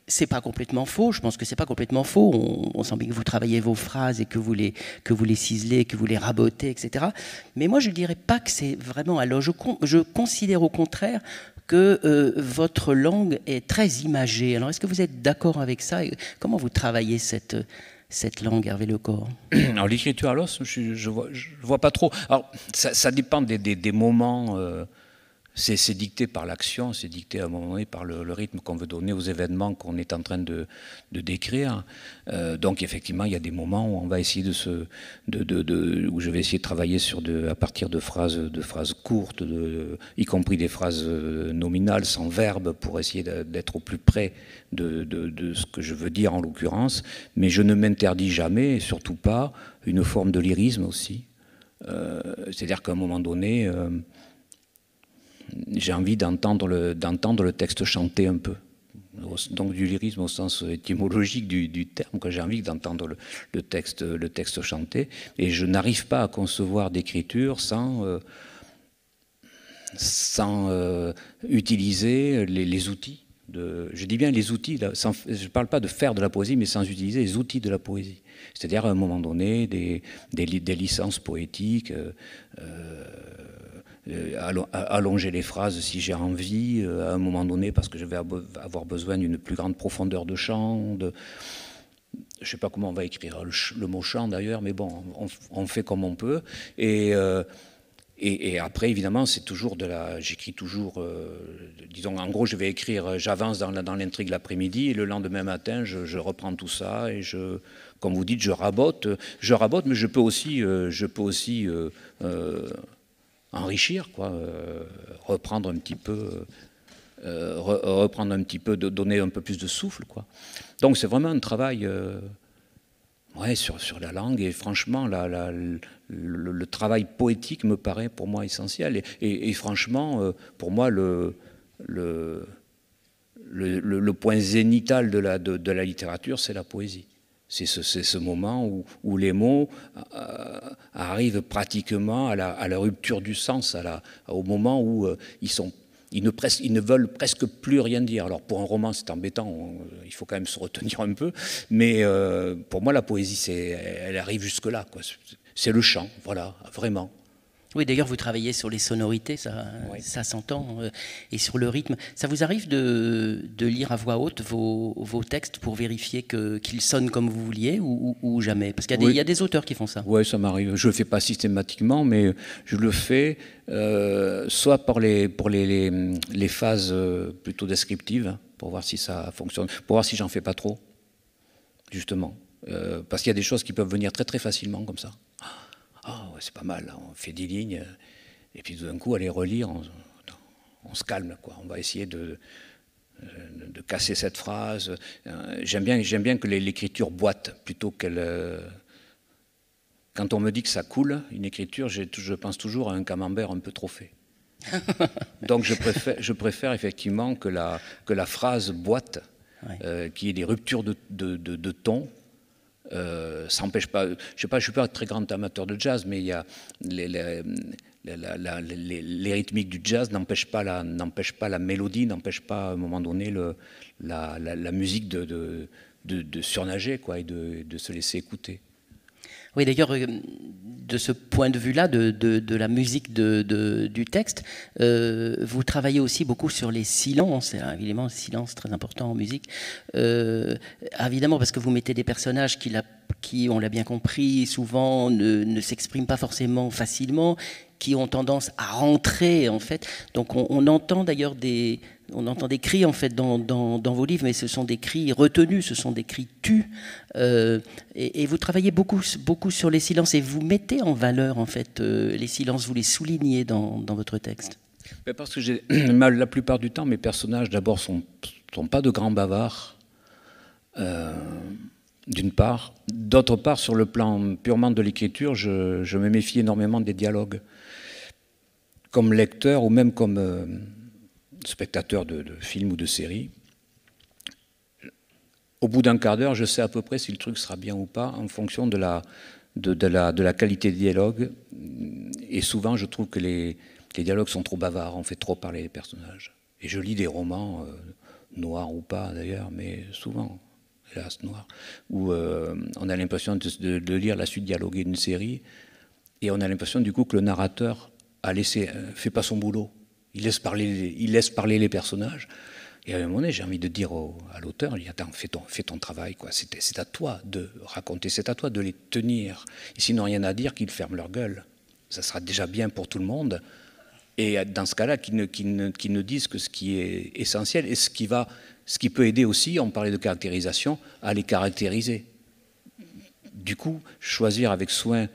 c'est pas complètement faux. Je pense que c'est pas complètement faux. On, sent bien que vous travaillez vos phrases et que vous les que vous les ciselez, que vous les rabotez, etc. Mais moi, je ne dirais pas que c'est vraiment. Alors, je, je considère au contraire que votre langue est très imagée. Alors, est-ce que vous êtes d'accord avec ça Comment vous travaillez cette, cette langue, Hervé corps Alors l'écriture à l'os, je ne vois, pas trop. Alors ça, dépend des, moments. Euh, c'est dicté par l'action, c'est dicté à un moment donné par le, rythme qu'on veut donner aux événements qu'on est en train de, décrire. Euh, donc effectivement, il y a des moments où on va essayer de se, où je vais essayer de travailler sur à partir de phrases, de phrases courtes, y compris des phrases euh, nominales sans verbe, pour essayer d'être au plus près de, ce que je veux dire en l'occurrence. Mais je ne m'interdis jamais, et surtout pas, une forme de lyrisme aussi. Euh, c'est-à-dire qu'à un moment donné j'ai envie d'entendre le, d'entendre le texte chanter un peu. Donc du lyrisme au sens étymologique du, terme, que j'ai envie d'entendre le, le, texte, le texte chanté, Et je n'arrive pas à concevoir d'écriture sans, euh, sans euh, utiliser les, outils. De, je dis bien les outils, je ne parle pas de faire de la poésie, mais sans utiliser les outils de la poésie. C'est-à-dire à un moment donné, des, des, des licences poétiques. Euh, euh euh, allonger les phrases si j'ai envie, euh, à un moment donné, parce que je vais avoir besoin d'une plus grande profondeur de chant Je ne sais pas comment on va écrire le, mot chant d'ailleurs, mais bon, on, fait comme on peut. Euh, et. et, après, évidemment, c'est toujours de la. J'écris toujours. disons, en gros, je vais écrire. J'avance dans, dans l'intrigue l'après-midi et le lendemain matin, je, reprends tout ça et je, comme vous dites, je rabote. Je rabote, mais je peux aussi, je peux aussi enrichir, quoi, euh, reprendre un petit peu, euh, reprendre un petit peu, donner un peu plus de souffle, quoi. Donc c'est vraiment un travail. Euh, ouais, sur, la langue. Et franchement, le, travail poétique me paraît pour moi essentiel. Et, franchement, pour moi, le, point zénithal de la, de la littérature, c'est la poésie. C'est ce, moment où, les mots euh, arrivent pratiquement à la, rupture du sens, au moment où euh, ils, sont, ils, ne ils, ne veulent presque plus rien dire. Alors pour un roman, c'est embêtant, euh, il faut quand même se retenir un peu, mais pour moi, la poésie, elle, elle arrive jusque-là. C'est le chant, voilà, vraiment. Oui, d'ailleurs, vous travaillez sur les sonorités, ça, ça s'entend, euh, et sur le rythme. Ça vous arrive de, lire à voix haute vos, textes pour vérifier qu'ils sonnent comme vous vouliez ou, jamais Parce qu'il y, a des auteurs qui font ça. Oui, ça m'arrive. Je ne le fais pas systématiquement, mais je le fais euh, soit pour les, pour les, les, phases euh, plutôt descriptives, hein, pour voir si ça fonctionne, pour voir si j'en fais pas trop, justement. parce qu'il y a des choses qui peuvent venir très très facilement comme ça. Ah, c'est pas mal, on fait des lignes. Euh, et puis tout d'un coup, aller relire, on, se calme, quoi. On va essayer de, euh, de, casser cette phrase. Euh, j'aime bien, j'aime bien que l'écriture boite plutôt qu'elle. Quand on me dit que ça coule, une écriture, je pense toujours à un camembert un peu trop fait. Donc je préfère, effectivement que la, que la phrase boite, qui est qu'il y ait des ruptures de, de, de ton n'empêche euh, pas, je sais suis pas un très grand amateur de jazz, mais il y les, rythmiques du jazz n'empêchent pas la, pas la mélodie, n'empêchent pas à un moment donné la, musique de, surnager quoi, et de se laisser écouter. Oui, d'ailleurs, euh, de ce point de vue-là, de, la musique du texte, euh, vous travaillez aussi beaucoup sur les silences. Évidemment, le silence très important en musique. Euh, évidemment, parce que vous mettez des personnages qui, qui on l'a bien compris, souvent ne, ne s'expriment pas forcément facilement, qui ont tendance à rentrer, en fait. Donc, on entend d'ailleurs des on entend des cris en fait dans, vos livres, mais ce sont des cris retenus, ce sont des cris tus. Euh, et, vous travaillez beaucoup, beaucoup sur les silences et vous mettez en valeur en fait euh, les silences, vous les soulignez dans, votre texte. Parce que la plupart du temps, mes personnages d'abord sont, sont pas de grands bavards. Euh, d'une part. D'autre part, sur le plan purement de l'écriture, je, je, me méfie énormément des dialogues. Comme lecteur ou même comme spectateur de, films ou de séries, au bout d'un quart d'heure, je sais à peu près si le truc sera bien ou pas en fonction de la, qualité des dialogues. Et souvent, je trouve que les, dialogues sont trop bavards, on fait trop parler les personnages. Et je lis des romans, euh, noirs ou pas d'ailleurs, mais souvent, hélas, noirs, où euh, on a l'impression de, lire la suite dialoguée d'une série, et on a l'impression du coup que le narrateur a laissé, euh, fait pas son boulot. Il laisse parler, il laisse parler les personnages. Et à un moment donné, j'ai envie de dire à l'auteur, il attends, fais ton, travail, quoi. C'est, à toi de raconter, c'est à toi de les tenir. Et s'ils n'ont rien à dire, qu'ils ferment leur gueule. Ça sera déjà bien pour tout le monde. Et dans ce cas-là, qu'ils ne, ne, disent que ce qui est essentiel et ce qui, va, ce qui peut aider aussi, on parlait de caractérisation, à les caractériser. Du coup, choisir avec soin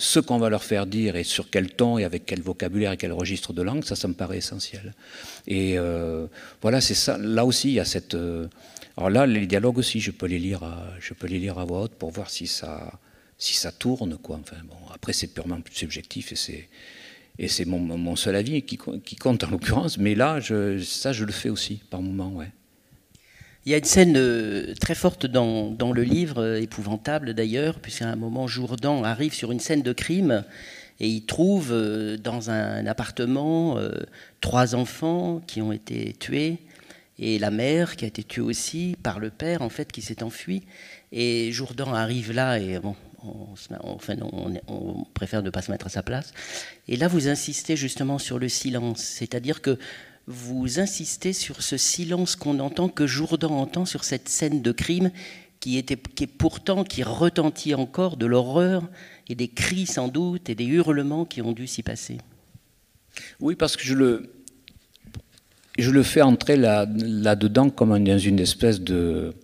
ce qu'on va leur faire dire et sur quel ton et avec quel vocabulaire et quel registre de langue, ça, ça me paraît essentiel. Et euh, voilà, c'est ça. Là aussi, il y a cette. Euh, alors là, les dialogues aussi, je peux les lire, à, je peux les lire à voix haute pour voir si ça, si ça tourne, quoi. Enfin, bon, après, c'est purement subjectif et c'est. Et c'est mon, mon, seul avis qui, qui compte en l'occurrence, mais là, je, ça, je le fais aussi par moment, ouais. Il y a une scène euh, très forte dans, le livre, euh, épouvantable d'ailleurs, puisqu'à un moment, Jourdan arrive sur une scène de crime et il trouve euh, dans un appartement trois enfants qui ont été tués et la mère qui a été tuée aussi par le père en fait qui s'est enfui. Et Jourdan arrive là et bon, on, enfin, on, on, préfère ne pas se mettre à sa place. Et là, vous insistez justement sur le silence, c'est-à-dire que vous insistez sur ce silence qu'on entend, que Jourdan entend sur cette scène de crime qui, était, qui est pourtant, qui retentit encore de l'horreur et des cris sans doute et des hurlements qui ont dû s'y passer. Oui, parce que je le, je le fais entrer là-dedans comme dans une espèce de...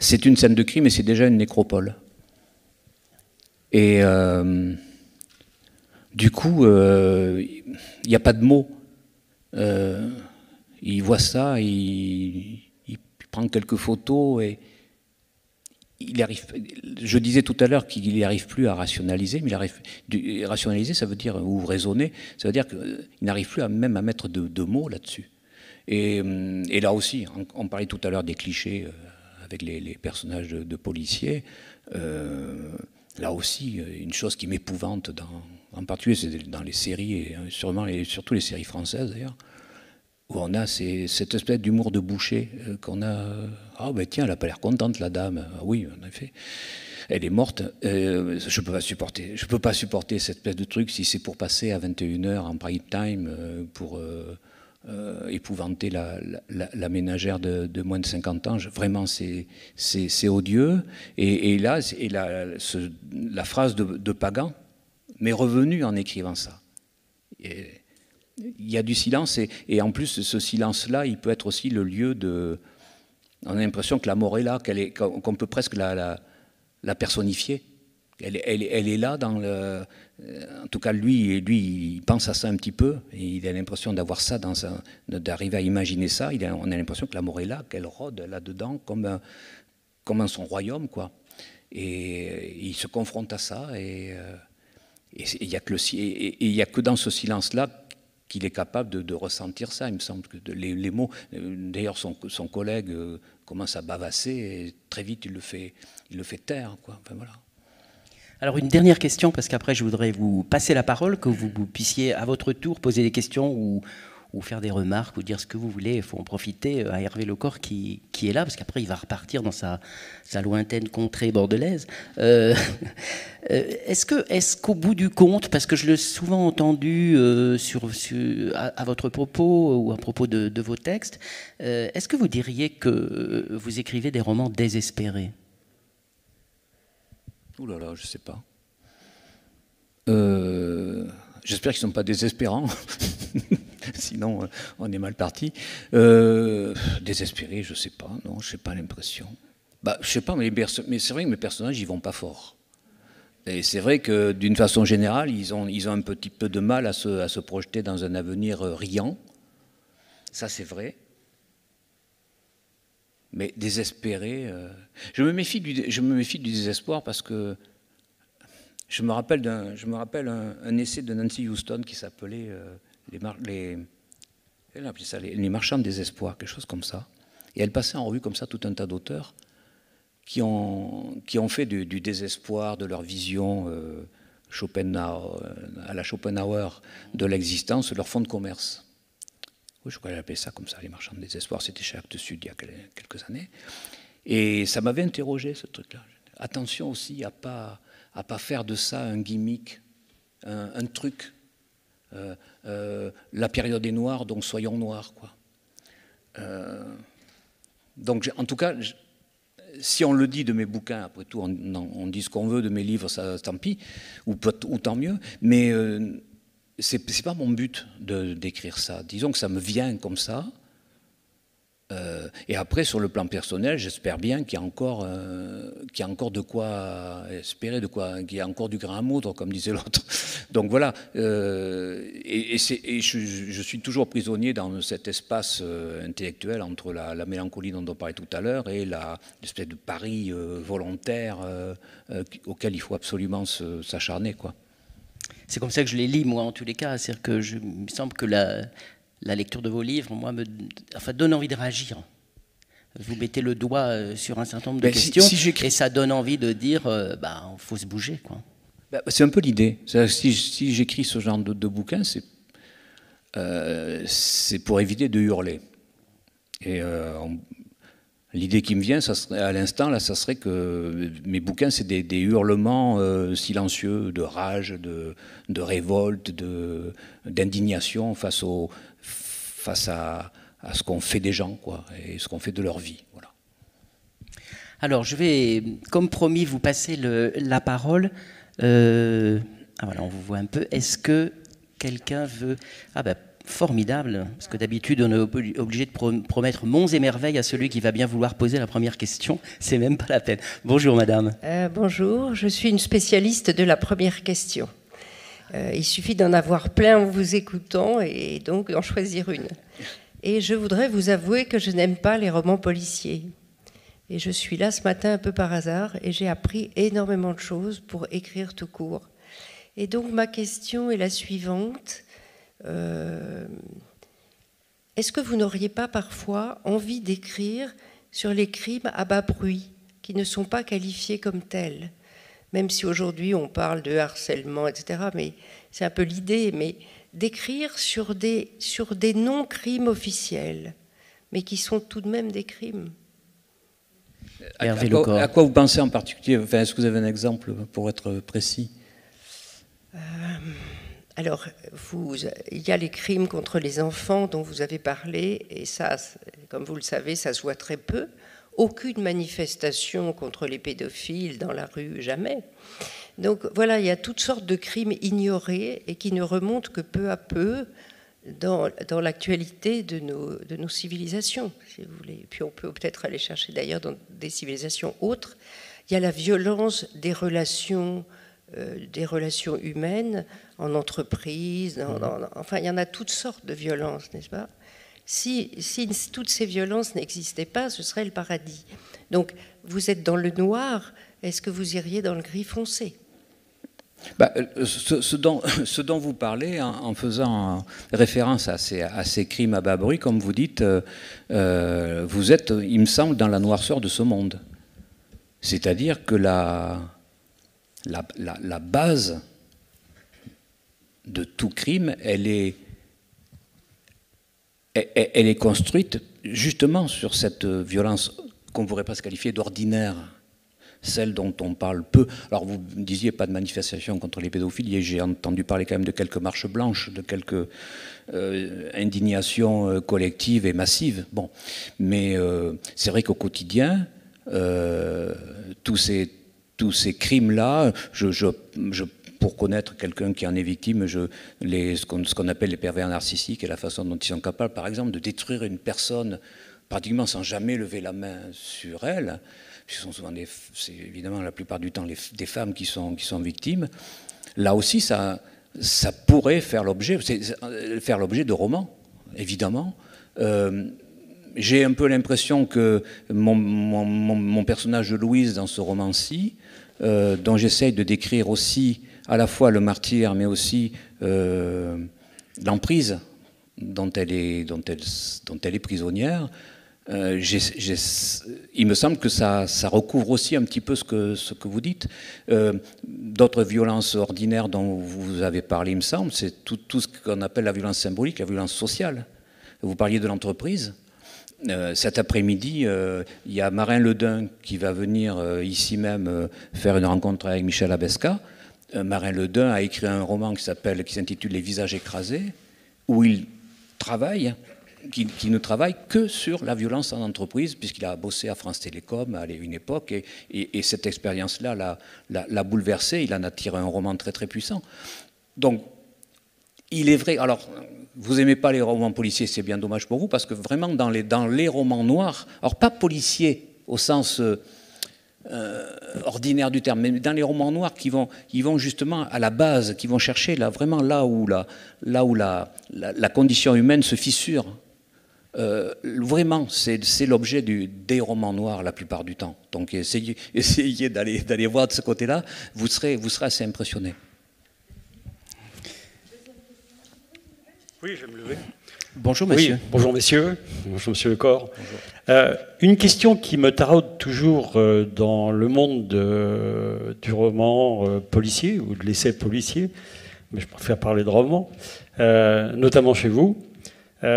C'est une scène de crime et c'est déjà une nécropole. Et euh, du coup, euh, il n'y a pas de mots. Euh, il voit ça, il, prend quelques photos et il arrive. Je disais tout à l'heure qu'il arrive plus à rationaliser, mais arrive, rationaliser, ça veut dire ou raisonner, ça veut dire qu'il n'arrive plus à même à mettre de, mots là-dessus. Et, euh, là aussi, on, parlait tout à l'heure des clichés euh, avec les, personnages de, policiers. là aussi, une chose qui m'épouvante dans en particulier dans les séries, et hein, sûrement et surtout les séries françaises d'ailleurs, où on a cette espèce d'humour de boucher euh, qu'on a. Euh, ah ben tiens, elle n'a pas l'air contente la dame. Ah oui, en effet. Elle est morte. Euh, je peux pas supporter. Je peux pas supporter cette espèce de truc si c'est pour passer à 21h en prime time pour épouvanter la, ménagère de, moins de 50 ans. vraiment, c'est odieux. Et, là, et la, la phrase de Pagan, mais revenu en écrivant ça. Et il y a du silence, et, en plus, ce silence-là, il peut être aussi le lieu de. On a l'impression que la mort est là, qu'on peut presque la, la, la personnifier. Elle, elle, est là dans le. Euh, en tout cas, lui, lui, il pense à ça un petit peu. Et il a l'impression d'avoir ça, dans d'arriver à imaginer ça. Il on a l'impression que la mort est là, qu'elle rôde là-dedans, comme, un... comme en son royaume, quoi. Et il se confronte à ça. Et euh, et il n'y a, que et, a que dans ce silence-là qu'il est capable de, ressentir ça. Il me semble que les, mots, euh, d'ailleurs son, son, collègue euh, commence à bavasser et très vite il le fait, il le fait taire. Quoi. Enfin, voilà. Alors une dernière question, parce qu'après je voudrais vous passer la parole, que vous, puissiez à votre tour poser des questions ou, ou faire des remarques ou dire ce que vous voulez. Il faut en profiter euh, à Hervé Lecor qui, qui est là, parce qu'après il va repartir dans sa, sa lointaine contrée bordelaise. Euh, euh, est-ce que, est qu'au bout du compte, parce que je l'ai souvent entendu sur, à, votre propos ou à propos de, vos textes, est-ce que vous diriez que vous écrivez des romans désespérés Ouh là là, je sais pas. J'espère qu'ils ne sont pas désespérants. Sinon, euh, on est mal parti. Euh, désespéré, je sais pas. Non, je n'ai pas l'impression. Bah, je sais pas, mais, mais c'est vrai que mes personnages, ils vont pas fort. Et c'est vrai que d'une façon générale, ils ont, ils ont un petit peu de mal à se, à se projeter dans un avenir euh, riant. Ça, c'est vrai. Mais désespéré. Je, me méfie du, je me méfie du désespoir parce que je me rappelle, un, je me rappelle un, essai de Nancy Houston qui s'appelait les, les, ça, les, marchands des espoirs, quelque chose comme ça. Et elle passait en revue comme ça tout un tas d'auteurs qui ont, qui ont fait du, désespoir, de leur vision euh, à la Schopenhauer de l'existence, leur fonds de commerce. je crois qu'elle appelait ça comme ça, les marchands de désespoir. C'était chez Actes Sud il y a quelques années. Et ça m'avait interrogé, ce truc-là. Attention aussi à pas, à pas faire de ça un gimmick, un truc euh, euh, la période est noire, donc soyons noirs. Quoi. Euh, donc, en tout cas, si on le dit de mes bouquins, après tout, on, dit ce qu'on veut de mes livres, ça, tant pis, ou, tant mieux, mais c'est pas mon but d'écrire ça. Disons que ça me vient comme ça, euh, et après, sur le plan personnel, j'espère bien qu'il y, encore, euh, y, a encore de quoi espérer, de quoi, qu'il y a encore du grain à moudre, comme disait l'autre. Donc voilà, euh, et, je, suis toujours prisonnier dans cet espace intellectuel entre la, mélancolie dont on parlait tout à l'heure et l'espèce de pari volontaire auquel il faut absolument s'acharner. quoi. C'est comme ça que je les lis, moi, en tous les cas. cest que je, me semble que la, la lecture de vos livres, moi, me, enfin, donne envie de réagir. Vous mettez le doigt euh, sur un certain nombre de ben, questions et ça donne envie de dire, euh, bah, faut se bouger, quoi. Ben, c'est un peu l'idée. Si, j'écris ce genre de, bouquins, bouquin, euh, c'est pour éviter de hurler. Et euh, l'idée qui me vient, à l'instant, là, ça serait que mes bouquins, c'est des, hurlements silencieux de rage, de, révolte, d'indignation face aux face à, ce qu'on fait des gens quoi, et ce qu'on fait de leur vie. Alors, je vais, comme promis, vous passer la parole. Euh, ah, voilà, on vous voit un peu. Est-ce que quelqu'un veut. Ah, ben, formidable, parce que d'habitude, on est obligé de promettre monts et merveilles à celui qui va bien vouloir poser la première question. C'est même pas la peine. Bonjour, madame. Euh, bonjour, je suis une spécialiste de la première question. Euh, il suffit d'en avoir plein en vous écoutant et donc d'en choisir une. Et je voudrais vous avouer que je n'aime pas les romans policiers. Et je suis là ce matin un peu par hasard et j'ai appris énormément de choses pour écrire tout court. Et donc ma question est la suivante. Euh, est-ce que vous n'auriez pas parfois envie d'écrire sur les crimes à bas bruit, qui ne sont pas qualifiés comme tels même si aujourd'hui on parle de harcèlement, etc., mais c'est un peu l'idée, mais d'écrire sur des, sur des non-crimes officiels, mais qui sont tout de même des crimes. À, quoi, vous pensez en particulier Est-ce que vous avez un exemple pour être précis euh, Alors, il y a les crimes contre les enfants dont vous avez parlé, et ça, comme vous le savez, ça se voit très peu aucune manifestation contre les pédophiles dans la rue, jamais. Donc voilà, il y a toutes sortes de crimes ignorés et qui ne remontent que peu à peu dans, l'actualité de nos, civilisations, si vous voulez. puis on peut peut-être aller chercher d'ailleurs dans des civilisations autres. Il y a la violence des relations, euh, des relations humaines en entreprise, mmh. enfin il y en a toutes sortes de violences, n'est-ce pas si, toutes ces violences n'existaient pas, ce serait le paradis. Donc, vous êtes dans le noir, est-ce que vous iriez dans le gris foncé bah, euh, ce, dont, vous parlez, hein, en, faisant référence à ces, crimes à bas bruit, comme vous dites, euh, euh, vous êtes, il me semble, dans la noirceur de ce monde. C'est-à-dire que la, base de tout crime, elle est elle est construite justement sur cette euh, violence qu'on pourrait pas qualifier d'ordinaire, celle dont on parle peu. Alors vous disiez pas de manifestation contre les pédophiles, j'ai entendu parler quand même de quelques marches blanches, de quelques euh, indignations euh, collectives et massives. Bon, mais c'est vrai qu'au quotidien, tous ces tous crimes-là, je, je, je pour connaître quelqu'un qui en est victime, je, les, ce qu'on appelle les pervers narcissiques et la façon dont ils sont capables, par exemple, de détruire une personne pratiquement sans jamais lever la main sur elle. Ce sont souvent des, c'est évidemment la plupart du temps des femmes qui sont, qui sont victimes. Là aussi, ça, ça pourrait faire l'objet, euh, faire l'objet de romans, évidemment. Euh, j'ai un peu l'impression que mon, mon, personnage de Louise dans ce roman-ci, euh, dont j'essaye de décrire aussi à la fois le martyr, mais aussi euh, l'emprise dont elle est, prisonnière, euh, il me semble que ça, recouvre aussi un petit peu ce que, vous dites. Euh, d'autres violences ordinaires dont vous avez parlé, il me semble, c'est tout, ce qu'on appelle la violence symbolique, la violence sociale. Vous parliez de l'entreprise. cet après-midi, il y a Marin Ledun qui va venir ici même faire une rencontre avec Michel Abesca. Marin Le Ledun a écrit un roman qui s'intitule Les visages écrasés, où il travaille, qui, ne travaille que sur la violence en entreprise, puisqu'il a bossé à France Télécom à une époque, et, cette expérience-là l'a, bouleversé, il en a tiré un roman très très puissant. Donc, il est vrai, alors vous n'aimez pas les romans policiers, c'est bien dommage pour vous, parce que vraiment dans les, dans les romans noirs, alors pas policiers au sens euh, euh, ordinaire du terme, mais dans les romans noirs qui vont, ils vont justement à la base, qui vont chercher là, vraiment là où la, là où la, la, condition humaine se fissure. Euh, vraiment, c'est l'objet des romans noirs la plupart du temps. Donc essayez, essayez d'aller voir de ce côté-là, vous serez, vous serez assez impressionné. Oui, je vais me lever. Bonjour monsieur. bonjour messieurs, bonjour monsieur Le Euh, une question qui me taraude toujours euh, dans le monde de, euh, du roman euh, policier ou de l'essai policier, mais je préfère parler de roman, notamment chez vous, c'est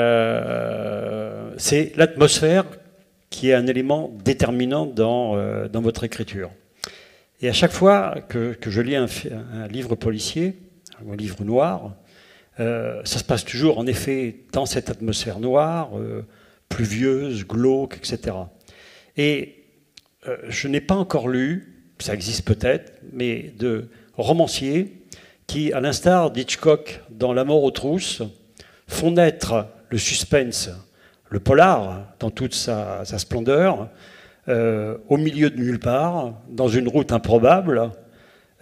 l'atmosphère qui est un élément déterminant dans, dans, votre écriture. Et à chaque fois que, je lis un, un livre policier, un livre noir, euh, ça se passe toujours, en effet, dans cette atmosphère noire, euh, pluvieuse, glauque, etc. Et euh, je n'ai pas encore lu, ça existe peut-être, mais de romanciers qui, à l'instar d'Hitchcock dans La mort aux trousses, font naître le suspense, le polar, dans toute sa splendeur, au milieu de nulle part, dans une route improbable,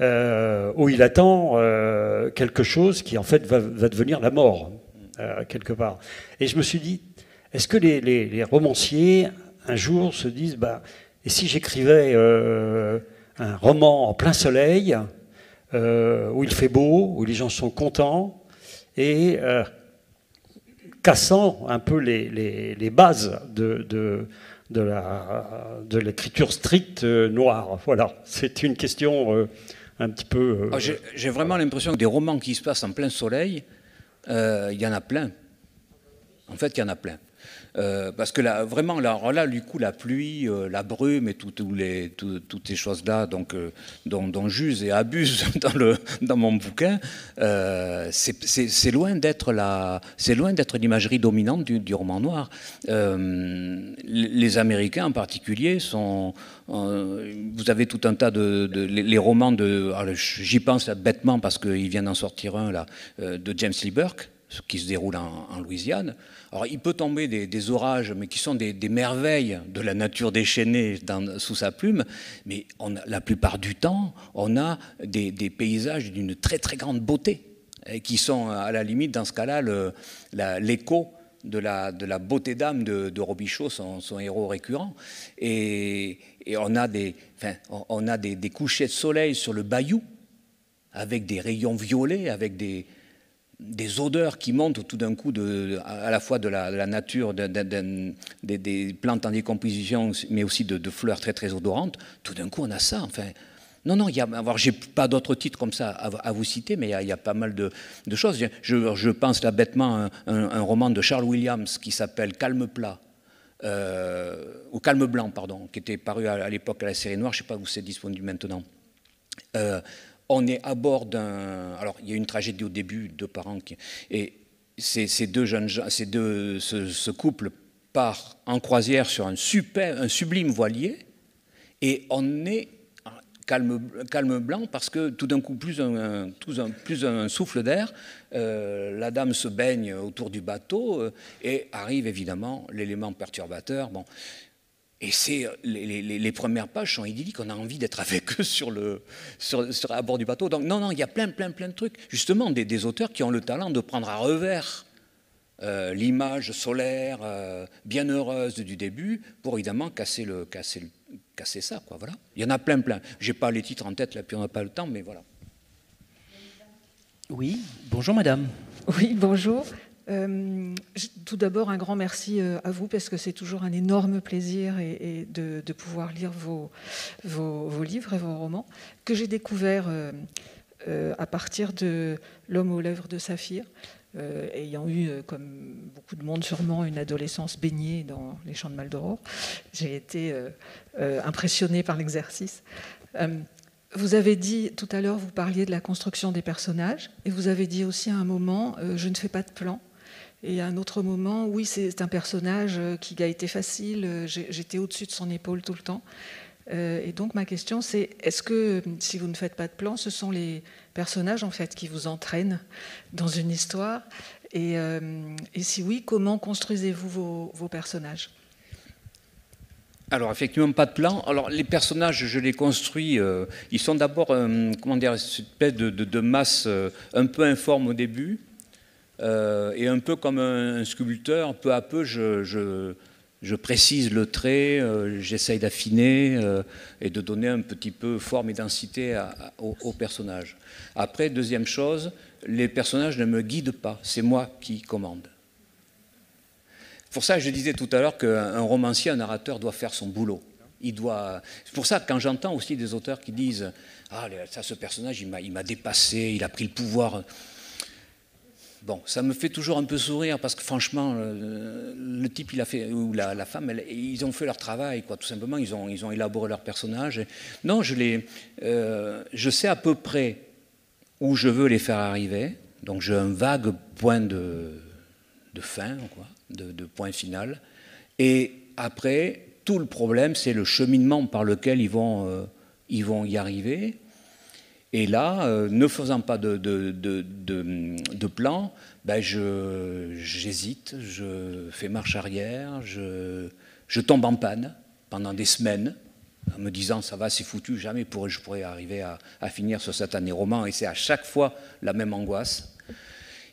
euh, où il attend euh, quelque chose qui en fait va, devenir la mort, euh, quelque part. Et je me suis dit, est-ce que les, romanciers, un jour, se disent, bah, et si j'écrivais un roman en plein soleil, où il fait beau, où les gens sont contents, et cassant un peu les, bases de, de l'écriture stricte noire. Voilà, c'est une question petit peu. Euh, ah, j'ai vraiment l'impression que des romans qui se passent en plein soleil, euh, il y en a plein. En fait, il y en a plein. Euh, parce que là, vraiment, là, là, du coup, la pluie, euh, la brume et les, toutes ces choses-là donc, euh, dont, j'use et abuse dans, le, dans mon bouquin, c'est loin d'être l'imagerie dominante du, roman noir. les Américains en particulier sont. vous avez tout un tas de. les, romans de. J'y pense bêtement parce qu'il vient d'en sortir un, là, de James Lee Burke qui se déroule en, Louisiane. Alors, il peut tomber des, orages, mais qui sont des, merveilles de la nature déchaînée sous sa plume. Mais on, la plupart du temps, on a des, paysages d'une très très grande beauté, et qui sont euh, à la limite, dans ce cas-là, l'écho de la, de la, beauté d'âme de, de, Robichaud, son, héros récurrent. Et, on a, des, on a des, des couchers de soleil sur le bayou, avec des rayons violets, avec des, des odeurs qui montent tout d'un coup à la fois de la, nature, des plantes en décomposition, mais aussi de, fleurs très très odorantes, tout d'un coup on a ça. Enfin, non, non, il j'ai pas d'autres titres comme ça à, vous citer, mais il y, a pas mal de, choses. Je, pense là bêtement à un, roman de Charles Williams qui s'appelle Calme plat. Euh, ou Calme Blanc, pardon, qui était paru à, l'époque à la série noire, je ne sais pas où c'est disponible maintenant. Euh, on est à bord d'un. Alors, il y a une tragédie au début, deux parents Et ces, deux jeunes ces deux, ce, couple part en croisière sur un, super, un sublime voilier, et on est calme, calme blanc parce que tout d'un coup, plus un, plus un souffle d'air, euh, la dame se baigne autour du bateau euh, et arrive évidemment l'élément perturbateur. Bon. Et c'est euh, les, premières pages sont idylliques, on a envie d'être avec eux sur le, sur, à bord du bateau. Donc non, non, il y a plein, plein, plein de trucs. Justement, des, auteurs qui ont le talent de prendre à revers euh, l'image solaire bien euh, bienheureuse du début pour évidemment casser, le, casser, casser ça. Quoi, voilà. Il y en a plein, plein. Je n'ai pas les titres en tête, là, puis on n'a pas le temps, mais voilà. Oui, bonjour madame. Oui, bonjour. Euh, tout d'abord, un grand merci euh, à vous parce que c'est toujours un énorme plaisir et, de, pouvoir lire vos, vos, livres et vos romans que j'ai découvert euh, à partir de L'homme aux lèvres de saphir. ayant eu, comme beaucoup de monde sûrement, une adolescence baignée dans les champs de Maldoror, j'ai été impressionnée par l'exercice. vous avez dit tout à l'heure, vous parliez de la construction des personnages, et vous avez dit aussi à un moment, je ne fais pas de plan. Et à un autre moment, oui, c'est un personnage euh, qui a été facile, euh, j'étais au-dessus de son épaule tout le temps. Euh, et donc ma question c'est, est-ce que si vous ne faites pas de plan, ce sont les personnages en fait qui vous entraînent dans une histoire et, si oui, comment construisez-vous vos, personnages alors effectivement, pas de plan. Alors les personnages, je les construis. ils sont d'abord, comment dire, une espèce de, masse un peu informe au début, euh, et un peu comme un, sculpteur, peu à peu, je, précise le trait, euh, j'essaye d'affiner euh, et de donner un petit peu forme et densité au, personnage. Après, deuxième chose, les personnages ne me guident pas, c'est moi qui commande. Pour ça, je disais tout à l'heure qu'un romancier, un narrateur doit faire son boulot. Il doit. C'est pour ça que quand j'entends aussi des auteurs qui disent Ah, ça, ce personnage, il m'a dépassé, il a pris le pouvoir. Bon, ça me fait toujours un peu sourire parce que franchement, euh, le, type, il a fait, ou la, femme, ils ont fait leur travail, quoi, tout simplement. Ils ont, ils ont élaboré leur personnage. non, je, euh, je sais à peu près où je veux les faire arriver. Donc j'ai un vague point de, de fin, quoi, de, point final. Et après, tout le problème, c'est le cheminement par lequel ils vont, euh, ils vont y arriver. Et là, euh, ne faisant pas de, de, plan, ben j'hésite, je, fais marche arrière, je, tombe en panne pendant des semaines, en me disant ça va, c'est foutu, jamais je pourrais arriver à, à finir ce satané roman. Et c'est à chaque fois la même angoisse.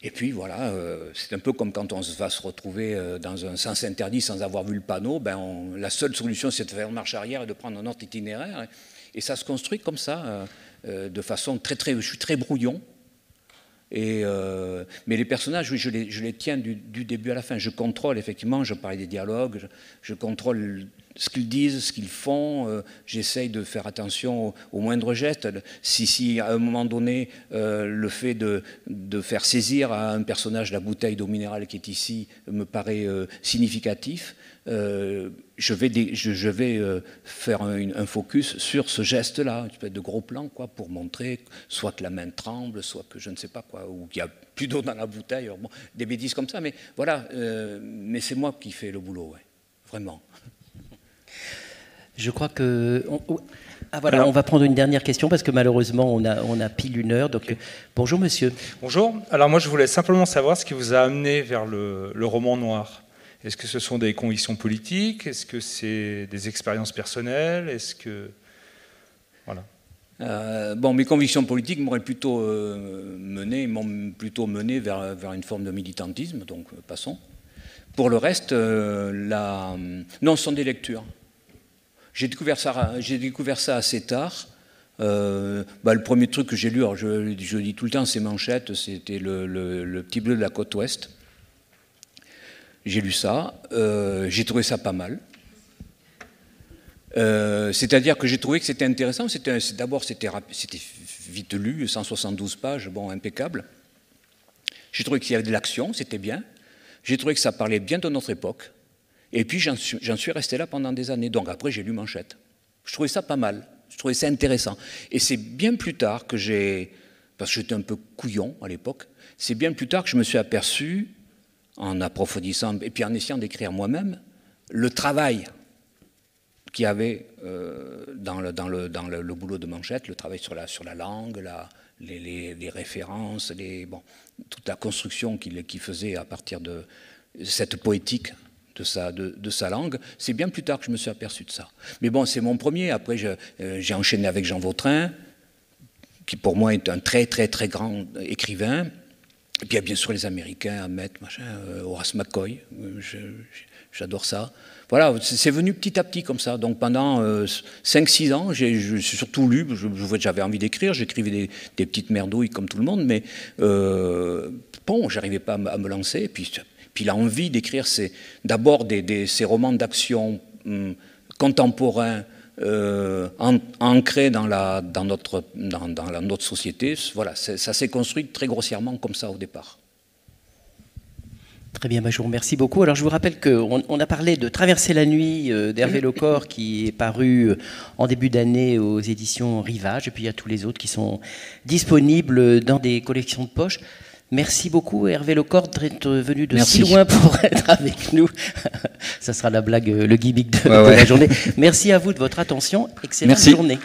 Et puis voilà, euh, c'est un peu comme quand on va se retrouver euh, dans un sens interdit sans avoir vu le panneau. Ben la seule solution, c'est de faire marche arrière et de prendre un autre itinéraire. Et, ça se construit comme ça. Euh, de façon très, très. Je suis très brouillon. Et euh, mais les personnages, oui, je les, tiens du, début à la fin. Je contrôle, effectivement, je parlais des dialogues, je contrôle ce qu'ils disent, ce qu'ils font. Euh, j'essaye de faire attention aux, au moindres gestes. Si, à un moment donné, euh, le fait de, faire saisir à un personnage la bouteille d'eau minérale qui est ici me paraît euh, significatif, je vais, faire un, focus sur ce geste-là, de gros plans quoi, pour montrer soit que la main tremble, soit que je ne sais pas quoi, ou qu'il y a plus d'eau dans la bouteille, des bêtises comme ça. Mais voilà, mais c'est moi qui fais le boulot, vraiment. Je crois que. ah voilà, on va prendre une dernière question parce que malheureusement on a, on a pile une heure. Donc bonjour monsieur. Bonjour. Alors moi je voulais simplement savoir ce qui vous a amené vers le, roman noir. Est-ce que ce sont des convictions politiques Est-ce que c'est des expériences personnelles Est-ce que. Voilà. Euh, bon, mes convictions politiques m'auraient plutôt euh, mené, m'ont plutôt mené vers, une forme de militantisme, donc euh, passons. Pour le reste, la... non, ce sont des lectures. J'ai découvert ça, assez tard. Euh, bah, le premier truc que j'ai lu, je, dis tout le temps, ces manchettes, c'était le, Petit Bleu de la côte ouest. J'ai lu ça, euh, j'ai trouvé ça pas mal. Euh, c'est-à-dire que j'ai trouvé que c'était intéressant. d'abord, c'était, vite lu, 172 pages, bon, impeccable. J'ai trouvé qu'il y avait de l'action, c'était bien. J'ai trouvé que ça parlait bien de notre époque. Et puis j'en suis, resté là pendant des années. Donc après, j'ai lu Manchette. Je trouvais ça pas mal. Je trouvais ça intéressant. Et c'est bien plus tard que j'ai. Parce que j'étais un peu couillon à l'époque. C'est bien plus tard que je me suis aperçu, en approfondissant et puis en essayant d'écrire moi-même, le travail qu'il y avait euh, dans, le, dans, le, dans le, boulot de Manchette, le travail sur la, sur la langue, les, les, références, les, bon, toute la construction qu'il faisait à partir de cette poétique de sa, de, sa langue. C'est bien plus tard que je me suis aperçu de ça. Mais bon, c'est mon premier. Après, euh, j'ai enchaîné avec Jean Vautrin, qui pour moi est un très, très, très grand écrivain. Et puis il y a bien sûr les Américains, Ahmet, machin, euh, Horace McCoy, euh, j'adore ça. Voilà, c'est venu petit à petit comme ça. Donc pendant 5-6 ans, j'ai surtout lu, j'avais envie d'écrire, j'écrivais des, des, petites merdouilles comme tout le monde, mais bon, j'arrivais pas à, à, me lancer. Et puis puis il a envie d'écrire d'abord des, ces romans d'action hum, contemporains, euh, ancrés dans, la, dans, notre, dans, notre société. Voilà, ça s'est construit très grossièrement comme ça au départ. Très bien, bah, je vous remercie beaucoup. Alors, je vous rappelle qu'on on a parlé de Traverser la nuit euh, d'Hervé Lecor, qui est paru euh, en début d'année aux éditions Rivage, et puis il y a tous les autres qui sont disponibles dans des collections de poche. Merci beaucoup Hervé Lecord, d'être venu de si loin pour être avec nous. Ça sera la blague, euh, le gimmick de, la journée. Merci à vous de votre attention. Excellente journée.